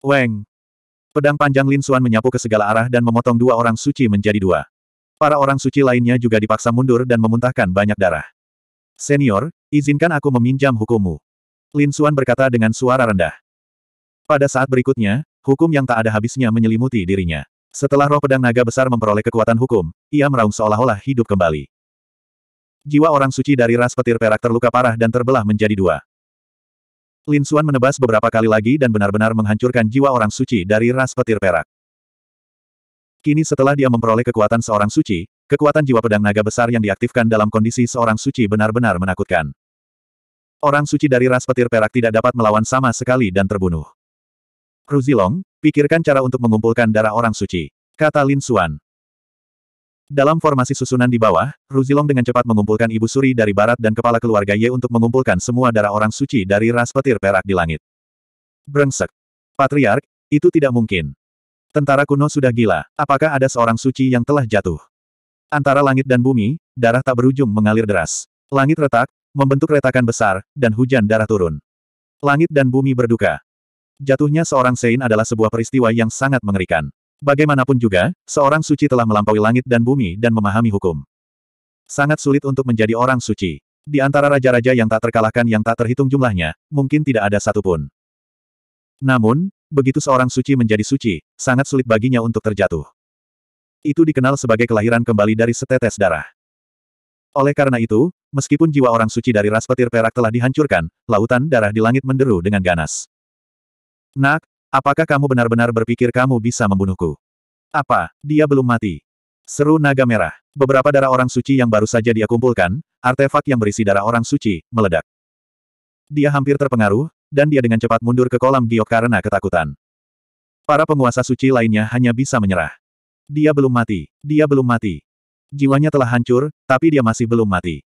Weng! Pedang panjang Lin Suan menyapu ke segala arah dan memotong dua orang suci menjadi dua. Para orang suci lainnya juga dipaksa mundur dan memuntahkan banyak darah. Senior, izinkan aku meminjam hukummu. Lin Xuan berkata dengan suara rendah. Pada saat berikutnya, hukum yang tak ada habisnya menyelimuti dirinya. Setelah roh pedang naga besar memperoleh kekuatan hukum, ia meraung seolah-olah hidup kembali. Jiwa orang suci dari ras petir perak terluka parah dan terbelah menjadi dua. Lin Xuan menebas beberapa kali lagi dan benar-benar menghancurkan jiwa orang suci dari ras petir perak. Kini setelah dia memperoleh kekuatan seorang suci, kekuatan jiwa pedang naga besar yang diaktifkan dalam kondisi seorang suci benar-benar menakutkan. Orang suci dari ras petir perak tidak dapat melawan sama sekali dan terbunuh. Ruzilong, pikirkan cara untuk mengumpulkan darah orang suci, kata Lin Xuan. Dalam formasi susunan di bawah, Ruzilong dengan cepat mengumpulkan Ibu Suri dari barat dan kepala keluarga Ye untuk mengumpulkan semua darah orang suci dari ras petir perak di langit. Brengsek. Patriark, itu tidak mungkin. Tentara kuno sudah gila. Apakah ada seorang suci yang telah jatuh? Antara langit dan bumi, darah tak berujung mengalir deras. Langit retak, membentuk retakan besar, dan hujan darah turun. Langit dan bumi berduka. Jatuhnya seorang Sein adalah sebuah peristiwa yang sangat mengerikan. Bagaimanapun juga, seorang suci telah melampaui langit dan bumi dan memahami hukum. Sangat sulit untuk menjadi orang suci. Di antara raja-raja yang tak terkalahkan yang tak terhitung jumlahnya, mungkin tidak ada satupun. Namun, begitu seorang suci menjadi suci, sangat sulit baginya untuk terjatuh. Itu dikenal sebagai kelahiran kembali dari setetes darah. Oleh karena itu, meskipun jiwa orang suci dari ras petir perak telah dihancurkan, lautan darah di langit menderu dengan ganas. Nak, apakah kamu benar-benar berpikir kamu bisa membunuhku? Apa, dia belum mati? Seru naga merah. Beberapa darah orang suci yang baru saja dia kumpulkan, artefak yang berisi darah orang suci, meledak. Dia hampir terpengaruh, dan dia dengan cepat mundur ke kolam giok karena ketakutan. Para penguasa suci lainnya hanya bisa menyerah. Dia belum mati, dia belum mati. Jiwanya telah hancur, tapi dia masih belum mati.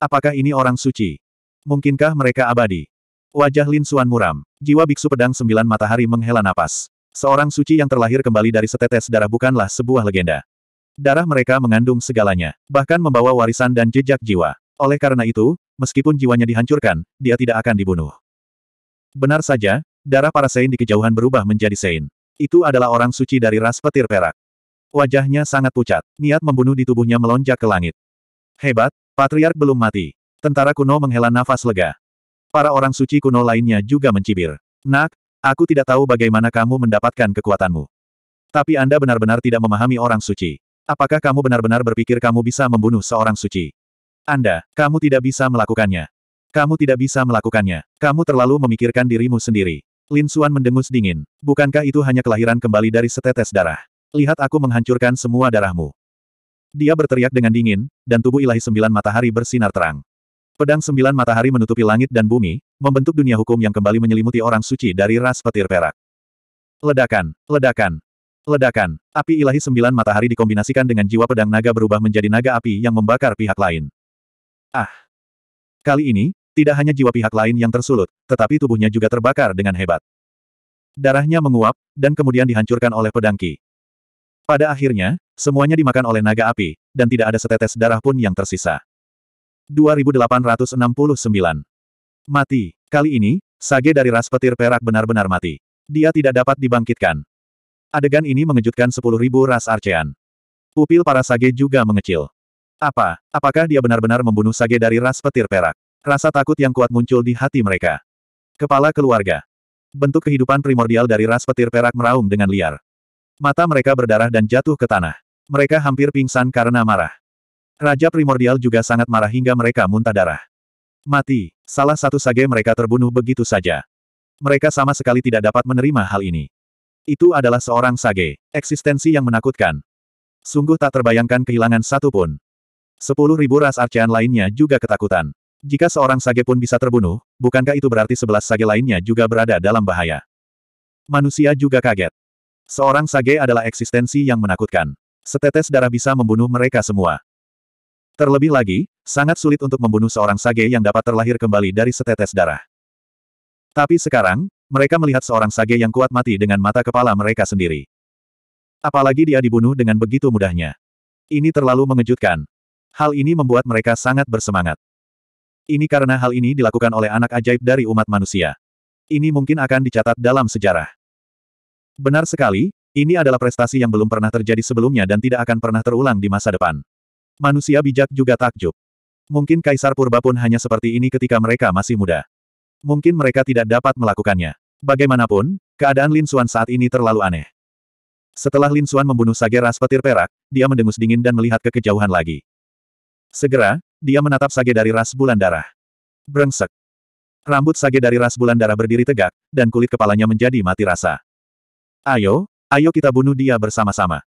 Apakah ini orang suci? Mungkinkah mereka abadi? Wajah Lin Suan muram, jiwa biksu pedang sembilan matahari menghela napas. Seorang suci yang terlahir kembali dari setetes darah bukanlah sebuah legenda. Darah mereka mengandung segalanya, bahkan membawa warisan dan jejak jiwa. Oleh karena itu, meskipun jiwanya dihancurkan, dia tidak akan dibunuh. Benar saja, darah para Sein di kejauhan berubah menjadi Sein. Itu adalah orang suci dari ras petir perak. Wajahnya sangat pucat, niat membunuh di tubuhnya melonjak ke langit. Hebat, Patriark belum mati. Tentara kuno menghela nafas lega. Para orang suci kuno lainnya juga mencibir. Nak, aku tidak tahu bagaimana kamu mendapatkan kekuatanmu. Tapi Anda benar-benar tidak memahami orang suci. Apakah kamu benar-benar berpikir kamu bisa membunuh seorang suci? Anda, kamu tidak bisa melakukannya. Kamu tidak bisa melakukannya. Kamu terlalu memikirkan dirimu sendiri. Lin Xuan mendengus dingin. Bukankah itu hanya kelahiran kembali dari setetes darah? Lihat aku menghancurkan semua darahmu. Dia berteriak dengan dingin, dan tubuh ilahi sembilan matahari bersinar terang. Pedang sembilan matahari menutupi langit dan bumi, membentuk dunia hukum yang kembali menyelimuti orang suci dari ras petir perak. Ledakan, ledakan, ledakan. Api ilahi sembilan matahari dikombinasikan dengan jiwa pedang naga berubah menjadi naga api yang membakar pihak lain. Ah! Kali ini, tidak hanya jiwa pihak lain yang tersulut, tetapi tubuhnya juga terbakar dengan hebat. Darahnya menguap, dan kemudian dihancurkan oleh pedangki. Pada akhirnya, semuanya dimakan oleh naga api, dan tidak ada setetes darah pun yang tersisa. 2869. Mati. Kali ini, Sage dari ras petir perak benar-benar mati. Dia tidak dapat dibangkitkan. Adegan ini mengejutkan 10.000 ras Arcean. Pupil para Sage juga mengecil. Apa, apakah dia benar-benar membunuh Sage dari ras petir perak? Rasa takut yang kuat muncul di hati mereka. Kepala keluarga. Bentuk kehidupan primordial dari ras petir perak meraung dengan liar. Mata mereka berdarah dan jatuh ke tanah. Mereka hampir pingsan karena marah. Raja primordial juga sangat marah hingga mereka muntah darah. Mati, salah satu sage mereka terbunuh begitu saja. Mereka sama sekali tidak dapat menerima hal ini. Itu adalah seorang sage, eksistensi yang menakutkan. Sungguh tak terbayangkan kehilangan satu pun. Sepuluh ribu ras arcaan lainnya juga ketakutan. Jika seorang sage pun bisa terbunuh, bukankah itu berarti sebelas sage lainnya juga berada dalam bahaya? Manusia juga kaget. Seorang sage adalah eksistensi yang menakutkan. Setetes darah bisa membunuh mereka semua. Terlebih lagi, sangat sulit untuk membunuh seorang sage yang dapat terlahir kembali dari setetes darah. Tapi sekarang, mereka melihat seorang sage yang kuat mati dengan mata kepala mereka sendiri. Apalagi dia dibunuh dengan begitu mudahnya. Ini terlalu mengejutkan. Hal ini membuat mereka sangat bersemangat. Ini karena hal ini dilakukan oleh anak ajaib dari umat manusia. Ini mungkin akan dicatat dalam sejarah. Benar sekali, ini adalah prestasi yang belum pernah terjadi sebelumnya dan tidak akan pernah terulang di masa depan. Manusia bijak juga takjub. Mungkin Kaisar Purba pun hanya seperti ini ketika mereka masih muda. Mungkin mereka tidak dapat melakukannya. Bagaimanapun, keadaan Lin Xuan saat ini terlalu aneh. Setelah Lin Xuan membunuh Ras petir perak, dia mendengus dingin dan melihat ke kejauhan lagi. Segera, dia menatap sage dari ras bulan darah. Brengsek. Rambut sage dari ras bulan darah berdiri tegak, dan kulit kepalanya menjadi mati rasa. Ayo, ayo kita bunuh dia bersama-sama.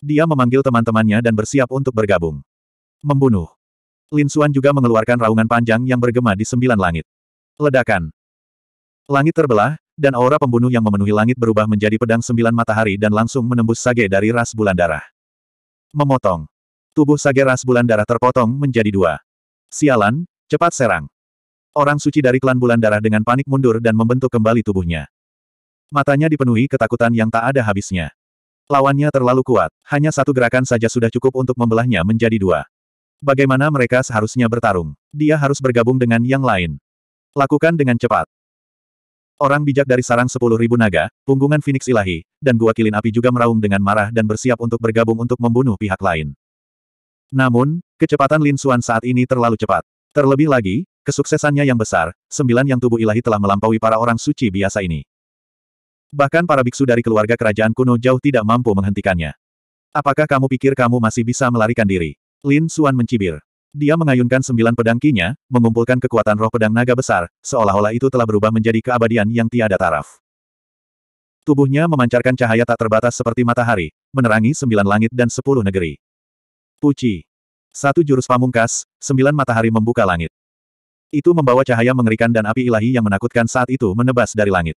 Dia memanggil teman-temannya dan bersiap untuk bergabung. Membunuh. Lin Xuan juga mengeluarkan raungan panjang yang bergema di sembilan langit. Ledakan. Langit terbelah, dan aura pembunuh yang memenuhi langit berubah menjadi pedang sembilan matahari dan langsung menembus sage dari ras bulan darah. Memotong. Tubuh Sageras Bulan Darah terpotong menjadi dua. Sialan, cepat serang. Orang suci dari klan Bulan Darah dengan panik mundur dan membentuk kembali tubuhnya. Matanya dipenuhi ketakutan yang tak ada habisnya. Lawannya terlalu kuat, hanya satu gerakan saja sudah cukup untuk membelahnya menjadi dua. Bagaimana mereka seharusnya bertarung? Dia harus bergabung dengan yang lain. Lakukan dengan cepat. Orang bijak dari sarang sepuluh ribu naga, punggungan Phoenix Ilahi, dan gua kilin api juga meraung dengan marah dan bersiap untuk bergabung untuk membunuh pihak lain. Namun, kecepatan Lin Xuan saat ini terlalu cepat. Terlebih lagi, kesuksesannya yang besar, sembilan yang tubuh ilahi telah melampaui para orang suci biasa ini. Bahkan para biksu dari keluarga kerajaan kuno jauh tidak mampu menghentikannya. Apakah kamu pikir kamu masih bisa melarikan diri? Lin Xuan mencibir. Dia mengayunkan sembilan pedang kinya, mengumpulkan kekuatan roh pedang naga besar, seolah-olah itu telah berubah menjadi keabadian yang tiada taraf. Tubuhnya memancarkan cahaya tak terbatas seperti matahari, menerangi sembilan langit dan sepuluh negeri. Puci. Satu jurus pamungkas, sembilan matahari membuka langit. Itu membawa cahaya mengerikan dan api ilahi yang menakutkan saat itu menebas dari langit.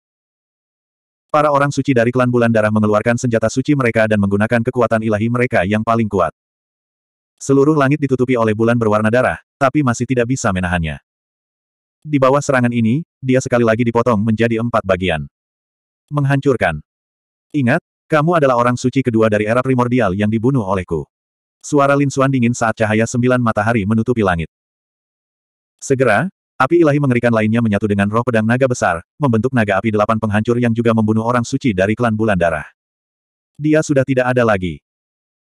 Para orang suci dari klan bulan darah mengeluarkan senjata suci mereka dan menggunakan kekuatan ilahi mereka yang paling kuat. Seluruh langit ditutupi oleh bulan berwarna darah, tapi masih tidak bisa menahannya. Di bawah serangan ini, dia sekali lagi dipotong menjadi empat bagian. Menghancurkan. Ingat, kamu adalah orang suci kedua dari era primordial yang dibunuh olehku. Suara Lin Xuan dingin saat cahaya sembilan matahari menutupi langit. Segera, api ilahi mengerikan lainnya menyatu dengan roh pedang naga besar, membentuk naga api delapan penghancur yang juga membunuh orang suci dari klan bulan darah. Dia sudah tidak ada lagi.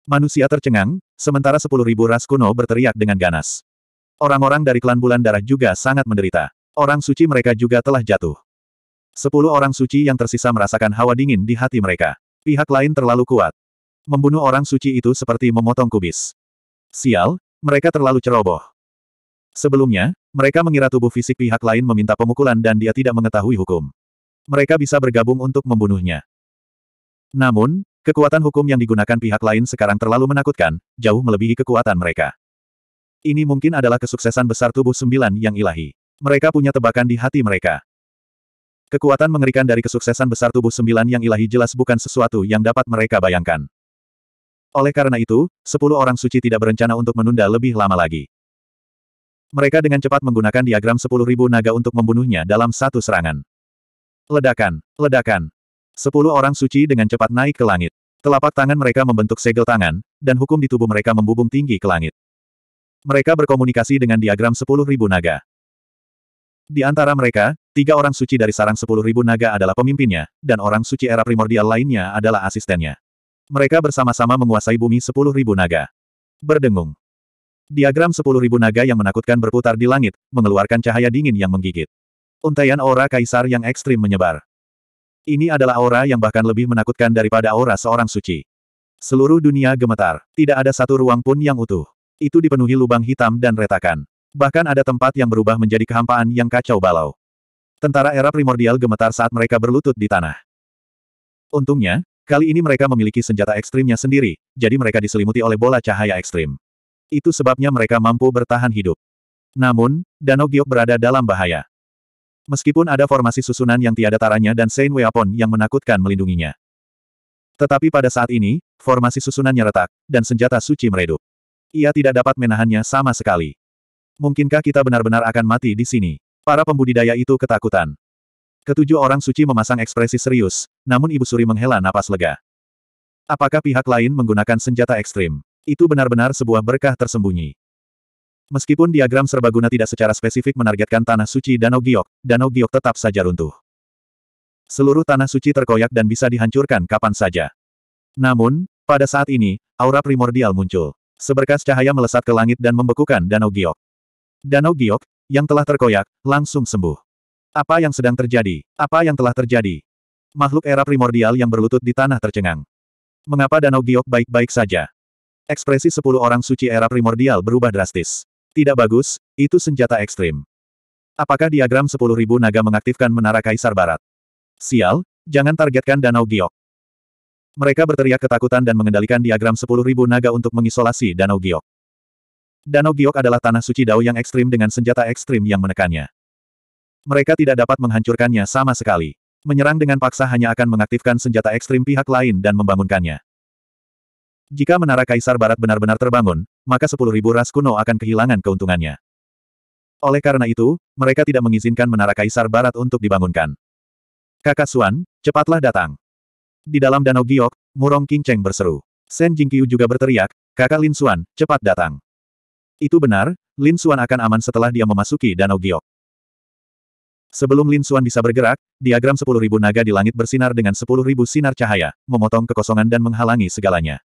Manusia tercengang, sementara sepuluh ribu ras kuno berteriak dengan ganas. Orang-orang dari klan bulan darah juga sangat menderita. Orang suci mereka juga telah jatuh. Sepuluh orang suci yang tersisa merasakan hawa dingin di hati mereka. Pihak lain terlalu kuat. Membunuh orang suci itu seperti memotong kubis. Sial, mereka terlalu ceroboh. Sebelumnya, mereka mengira tubuh fisik pihak lain meminta pemukulan dan dia tidak mengetahui hukum. Mereka bisa bergabung untuk membunuhnya. Namun, kekuatan hukum yang digunakan pihak lain sekarang terlalu menakutkan, jauh melebihi kekuatan mereka. Ini mungkin adalah kesuksesan besar tubuh sembilan yang ilahi. Mereka punya tebakan di hati mereka. Kekuatan mengerikan dari kesuksesan besar tubuh sembilan yang ilahi jelas bukan sesuatu yang dapat mereka bayangkan. Oleh karena itu, sepuluh orang suci tidak berencana untuk menunda lebih lama lagi. Mereka dengan cepat menggunakan diagram sepuluh ribu naga untuk membunuhnya dalam satu serangan. Ledakan, ledakan. Sepuluh orang suci dengan cepat naik ke langit. Telapak tangan mereka membentuk segel tangan, dan hukum di tubuh mereka membubung tinggi ke langit. Mereka berkomunikasi dengan diagram sepuluh ribu naga. Di antara mereka, tiga orang suci dari sarang sepuluh ribu naga adalah pemimpinnya, dan orang suci era primordial lainnya adalah asistennya. Mereka bersama-sama menguasai bumi sepuluh ribu naga. Berdengung. Diagram sepuluh ribu naga yang menakutkan berputar di langit, mengeluarkan cahaya dingin yang menggigit. Untaian aura kaisar yang ekstrim menyebar. Ini adalah aura yang bahkan lebih menakutkan daripada aura seorang suci. Seluruh dunia gemetar, tidak ada satu ruang pun yang utuh. Itu dipenuhi lubang hitam dan retakan. Bahkan ada tempat yang berubah menjadi kehampaan yang kacau balau. Tentara era primordial gemetar saat mereka berlutut di tanah. Untungnya, Kali ini mereka memiliki senjata ekstrimnya sendiri, jadi mereka diselimuti oleh bola cahaya ekstrim. Itu sebabnya mereka mampu bertahan hidup. Namun, Danau Giok berada dalam bahaya. Meskipun ada formasi susunan yang tiada taranya dan Saint Weapon yang menakutkan melindunginya. Tetapi pada saat ini, formasi susunannya retak, dan senjata suci meredup. Ia tidak dapat menahannya sama sekali. Mungkinkah kita benar-benar akan mati di sini? Para pembudidaya itu ketakutan. Ketujuh orang suci memasang ekspresi serius, namun Ibu Suri menghela napas lega. Apakah pihak lain menggunakan senjata ekstrim? Itu benar-benar sebuah berkah tersembunyi. Meskipun diagram serbaguna tidak secara spesifik menargetkan tanah suci Danau Giok, Danau Giok tetap saja runtuh. Seluruh tanah suci terkoyak dan bisa dihancurkan kapan saja. Namun, pada saat ini, aura primordial muncul. Seberkas cahaya melesat ke langit dan membekukan Danau Giok. Danau Giok, yang telah terkoyak, langsung sembuh. Apa yang sedang terjadi? Apa yang telah terjadi? Makhluk era primordial yang berlutut di tanah tercengang. Mengapa Danau Giok baik-baik saja? Ekspresi sepuluh orang suci era primordial berubah drastis. Tidak bagus, itu senjata ekstrim. Apakah diagram sepuluh ribu naga mengaktifkan menara kaisar barat? Sial, jangan targetkan Danau Giok. Mereka berteriak ketakutan dan mengendalikan diagram sepuluh ribu naga untuk mengisolasi Danau Giok. Danau Giok adalah tanah suci Dao yang ekstrim dengan senjata ekstrim yang menekannya. Mereka tidak dapat menghancurkannya sama sekali. Menyerang dengan paksa hanya akan mengaktifkan senjata ekstrim pihak lain dan membangunkannya. Jika menara Kaisar Barat benar-benar terbangun, maka sepuluh ribu ras kuno akan kehilangan keuntungannya. Oleh karena itu, mereka tidak mengizinkan menara Kaisar Barat untuk dibangunkan. Kakak Suan, cepatlah datang. Di dalam Danau Giok, Murong King Cheng berseru. Sen Jingqiu juga berteriak, kakak Lin Suan, cepat datang. Itu benar, Lin Suan akan aman setelah dia memasuki Danau Giok. Sebelum Lin Xuan bisa bergerak, diagram 10.000 naga di langit bersinar dengan 10.000 sinar cahaya, memotong kekosongan dan menghalangi segalanya.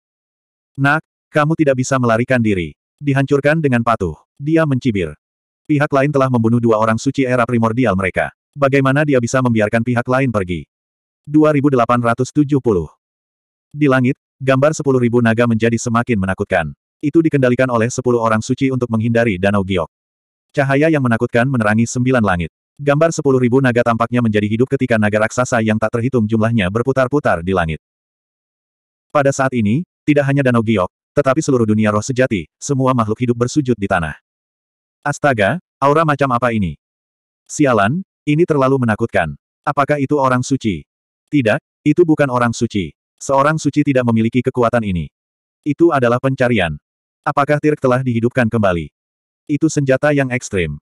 Nak, kamu tidak bisa melarikan diri. Dihancurkan dengan patuh. Dia mencibir. Pihak lain telah membunuh dua orang suci era primordial mereka. Bagaimana dia bisa membiarkan pihak lain pergi? 2870 Di langit, gambar 10.000 naga menjadi semakin menakutkan. Itu dikendalikan oleh 10 orang suci untuk menghindari Danau Giok. Cahaya yang menakutkan menerangi sembilan langit. Gambar sepuluh ribu naga tampaknya menjadi hidup ketika naga raksasa yang tak terhitung jumlahnya berputar-putar di langit. Pada saat ini, tidak hanya Danau Giok, tetapi seluruh dunia roh sejati, semua makhluk hidup bersujud di tanah. Astaga, aura macam apa ini? Sialan, ini terlalu menakutkan. Apakah itu orang suci? Tidak, itu bukan orang suci. Seorang suci tidak memiliki kekuatan ini. Itu adalah pencarian. Apakah Tirk telah dihidupkan kembali? Itu senjata yang ekstrim.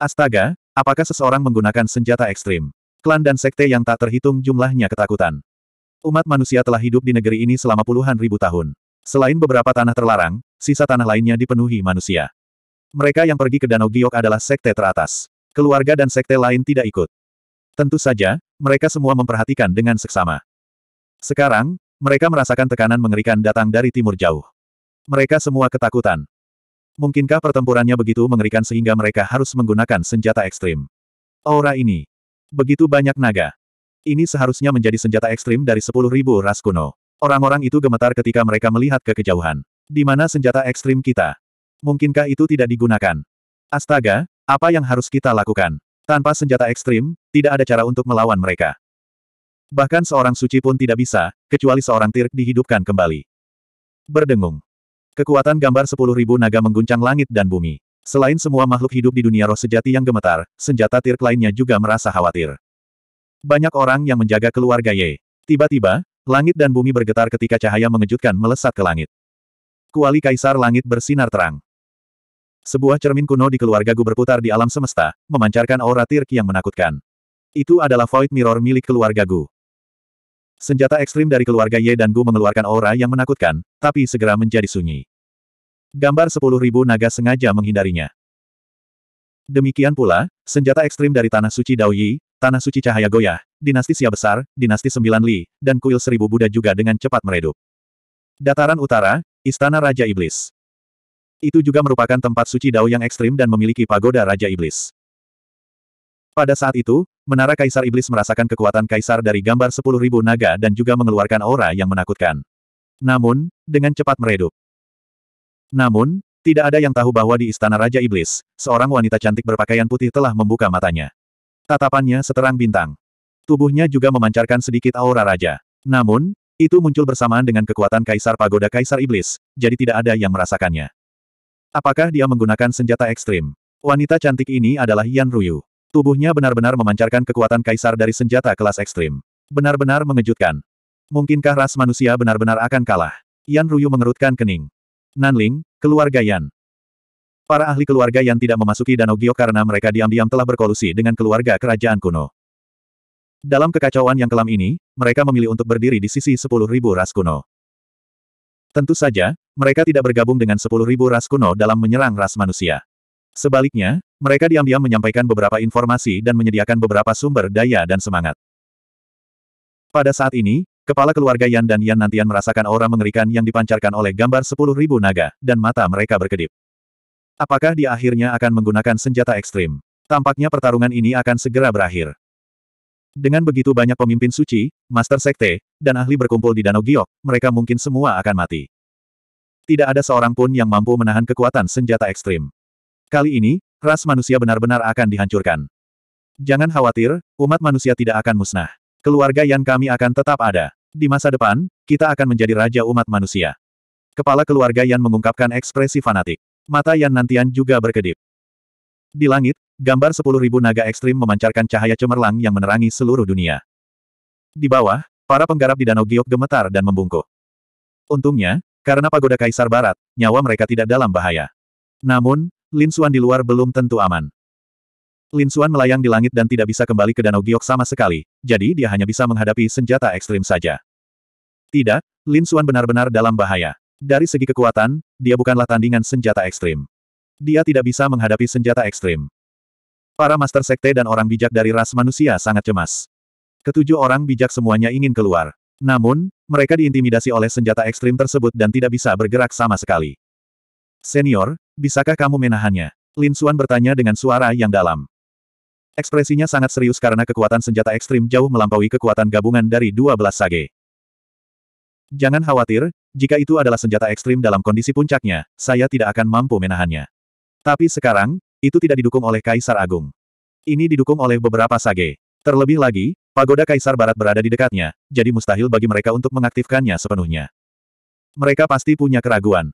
Astaga, Apakah seseorang menggunakan senjata ekstrim? Klan dan sekte yang tak terhitung jumlahnya ketakutan. Umat manusia telah hidup di negeri ini selama puluhan ribu tahun. Selain beberapa tanah terlarang, sisa tanah lainnya dipenuhi manusia. Mereka yang pergi ke Danau Giok adalah sekte teratas. Keluarga dan sekte lain tidak ikut. Tentu saja, mereka semua memperhatikan dengan seksama. Sekarang, mereka merasakan tekanan mengerikan datang dari timur jauh. Mereka semua ketakutan. Mungkinkah pertempurannya begitu mengerikan sehingga mereka harus menggunakan senjata ekstrim? Aura ini. Begitu banyak naga. Ini seharusnya menjadi senjata ekstrim dari 10.000 ras kuno. Orang-orang itu gemetar ketika mereka melihat ke kejauhan. Di mana senjata ekstrim kita? Mungkinkah itu tidak digunakan? Astaga, apa yang harus kita lakukan? Tanpa senjata ekstrim, tidak ada cara untuk melawan mereka. Bahkan seorang suci pun tidak bisa, kecuali seorang tirk dihidupkan kembali. Berdengung. Kekuatan gambar ribu naga mengguncang langit dan bumi. Selain semua makhluk hidup di dunia roh sejati yang gemetar, senjata Tirk lainnya juga merasa khawatir. Banyak orang yang menjaga keluarga Ye. Tiba-tiba, langit dan bumi bergetar ketika cahaya mengejutkan melesat ke langit. Kuali kaisar langit bersinar terang. Sebuah cermin kuno di keluarga Gu berputar di alam semesta, memancarkan aura Tirk yang menakutkan. Itu adalah Void Mirror milik keluarga Gu. Senjata ekstrim dari keluarga Ye dan Gu mengeluarkan aura yang menakutkan, tapi segera menjadi sunyi. Gambar sepuluh ribu naga sengaja menghindarinya. Demikian pula, senjata ekstrim dari Tanah Suci Daoyi, Tanah Suci Cahaya Goyah, Dinasti Sia Besar, Dinasti Sembilan Li, dan Kuil Seribu Buddha juga dengan cepat meredup. Dataran Utara, Istana Raja Iblis. Itu juga merupakan tempat suci Dao yang ekstrim dan memiliki pagoda Raja Iblis. Pada saat itu, Menara Kaisar Iblis merasakan kekuatan Kaisar dari gambar 10.000 naga dan juga mengeluarkan aura yang menakutkan. Namun, dengan cepat meredup. Namun, tidak ada yang tahu bahwa di Istana Raja Iblis, seorang wanita cantik berpakaian putih telah membuka matanya. Tatapannya seterang bintang. Tubuhnya juga memancarkan sedikit aura raja. Namun, itu muncul bersamaan dengan kekuatan Kaisar Pagoda Kaisar Iblis, jadi tidak ada yang merasakannya. Apakah dia menggunakan senjata ekstrim? Wanita cantik ini adalah Yan Ruyu. Tubuhnya benar-benar memancarkan kekuatan Kaisar dari senjata kelas ekstrim. Benar-benar mengejutkan. Mungkinkah ras manusia benar-benar akan kalah? Yan Ruyu mengerutkan kening. Nanling, keluarga Yan. Para ahli keluarga Yan tidak memasuki Danau Gio karena mereka diam-diam telah berkolusi dengan keluarga kerajaan kuno. Dalam kekacauan yang kelam ini, mereka memilih untuk berdiri di sisi 10.000 ras kuno. Tentu saja, mereka tidak bergabung dengan 10.000 ras kuno dalam menyerang ras manusia. Sebaliknya, mereka diam-diam menyampaikan beberapa informasi dan menyediakan beberapa sumber daya dan semangat. Pada saat ini, Kepala keluarga Yan dan Yan Nantian merasakan aura mengerikan yang dipancarkan oleh gambar sepuluh ribu naga, dan mata mereka berkedip. Apakah dia akhirnya akan menggunakan senjata ekstrim? Tampaknya pertarungan ini akan segera berakhir. Dengan begitu banyak pemimpin suci, master sekte, dan ahli berkumpul di Danau Giok, mereka mungkin semua akan mati. Tidak ada seorang pun yang mampu menahan kekuatan senjata ekstrim. Kali ini, ras manusia benar-benar akan dihancurkan. Jangan khawatir, umat manusia tidak akan musnah. Keluarga Yan kami akan tetap ada. Di masa depan, kita akan menjadi raja umat manusia. Kepala keluarga Yan mengungkapkan ekspresi fanatik. Mata Yan Nantian juga berkedip. Di langit, gambar sepuluh ribu naga ekstrim memancarkan cahaya cemerlang yang menerangi seluruh dunia. Di bawah, para penggarap di Danau Giok gemetar dan membungkuk. Untungnya, karena pagoda Kaisar Barat, nyawa mereka tidak dalam bahaya. Namun, Lin Suan di luar belum tentu aman. Lin Suan melayang di langit dan tidak bisa kembali ke Danau Giok sama sekali, jadi dia hanya bisa menghadapi senjata ekstrim saja. Tidak, Lin Suan benar-benar dalam bahaya. Dari segi kekuatan, dia bukanlah tandingan senjata ekstrim. Dia tidak bisa menghadapi senjata ekstrim. Para master sekte dan orang bijak dari ras manusia sangat cemas. Ketujuh orang bijak semuanya ingin keluar. Namun, mereka diintimidasi oleh senjata ekstrim tersebut dan tidak bisa bergerak sama sekali. Senior, bisakah kamu menahannya? Lin Suan bertanya dengan suara yang dalam. Ekspresinya sangat serius karena kekuatan senjata ekstrim jauh melampaui kekuatan gabungan dari dua belas sage. Jangan khawatir, jika itu adalah senjata ekstrim dalam kondisi puncaknya, saya tidak akan mampu menahannya. Tapi sekarang, itu tidak didukung oleh Kaisar Agung. Ini didukung oleh beberapa sage. Terlebih lagi, pagoda Kaisar Barat berada di dekatnya, jadi mustahil bagi mereka untuk mengaktifkannya sepenuhnya. Mereka pasti punya keraguan.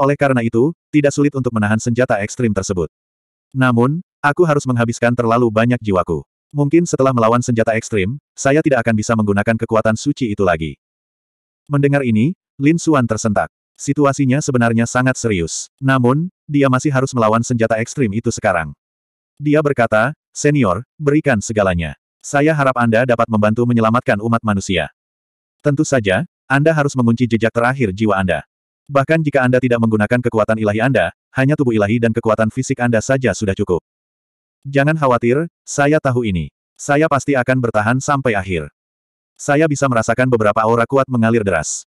Oleh karena itu, tidak sulit untuk menahan senjata ekstrim tersebut. Namun, Aku harus menghabiskan terlalu banyak jiwaku. Mungkin setelah melawan senjata ekstrim, saya tidak akan bisa menggunakan kekuatan suci itu lagi. Mendengar ini, Lin Xuan tersentak. Situasinya sebenarnya sangat serius. Namun, dia masih harus melawan senjata ekstrim itu sekarang. Dia berkata, Senior, berikan segalanya. Saya harap Anda dapat membantu menyelamatkan umat manusia. Tentu saja, Anda harus mengunci jejak terakhir jiwa Anda. Bahkan jika Anda tidak menggunakan kekuatan ilahi Anda, hanya tubuh ilahi dan kekuatan fisik Anda saja sudah cukup. Jangan khawatir, saya tahu ini. Saya pasti akan bertahan sampai akhir. Saya bisa merasakan beberapa aura kuat mengalir deras.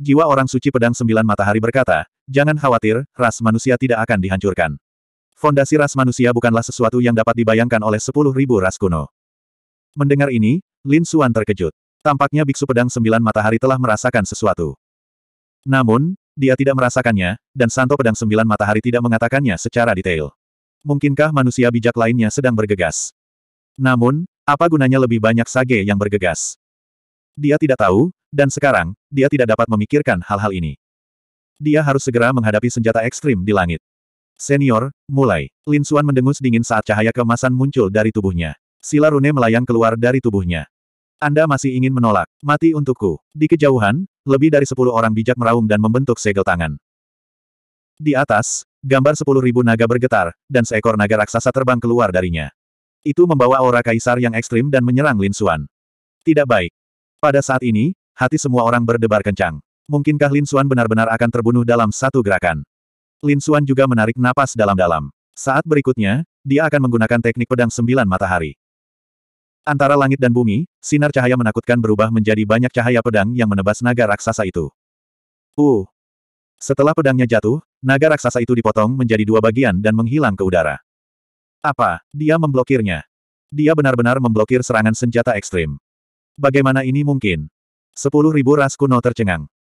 Jiwa orang suci pedang sembilan matahari berkata, jangan khawatir, ras manusia tidak akan dihancurkan. Fondasi ras manusia bukanlah sesuatu yang dapat dibayangkan oleh sepuluh ribu ras kuno. Mendengar ini, Lin Suan terkejut. Tampaknya biksu pedang sembilan matahari telah merasakan sesuatu. Namun, dia tidak merasakannya, dan santo pedang sembilan matahari tidak mengatakannya secara detail mungkinkah manusia bijak lainnya sedang bergegas? Namun, apa gunanya lebih banyak sage yang bergegas? Dia tidak tahu, dan sekarang, dia tidak dapat memikirkan hal-hal ini. Dia harus segera menghadapi senjata ekstrim di langit. Senior, mulai. Lin Suan mendengus dingin saat cahaya kemasan muncul dari tubuhnya. Sila rune melayang keluar dari tubuhnya. Anda masih ingin menolak. Mati untukku. Di kejauhan, lebih dari sepuluh orang bijak meraung dan membentuk segel tangan. Di atas, Gambar sepuluh ribu naga bergetar, dan seekor naga raksasa terbang keluar darinya. Itu membawa aura kaisar yang ekstrim dan menyerang Lin Xuan. Tidak baik. Pada saat ini, hati semua orang berdebar kencang. Mungkinkah Lin Xuan benar-benar akan terbunuh dalam satu gerakan? Lin Xuan juga menarik napas dalam-dalam. Saat berikutnya, dia akan menggunakan teknik pedang sembilan matahari. Antara langit dan bumi, sinar cahaya menakutkan berubah menjadi banyak cahaya pedang yang menebas naga raksasa itu. Uh! Setelah pedangnya jatuh, Naga raksasa itu dipotong menjadi dua bagian dan menghilang ke udara. Apa? Dia memblokirnya. Dia benar-benar memblokir serangan senjata ekstrim. Bagaimana ini mungkin? Sepuluh ribu ras kuno tercengang.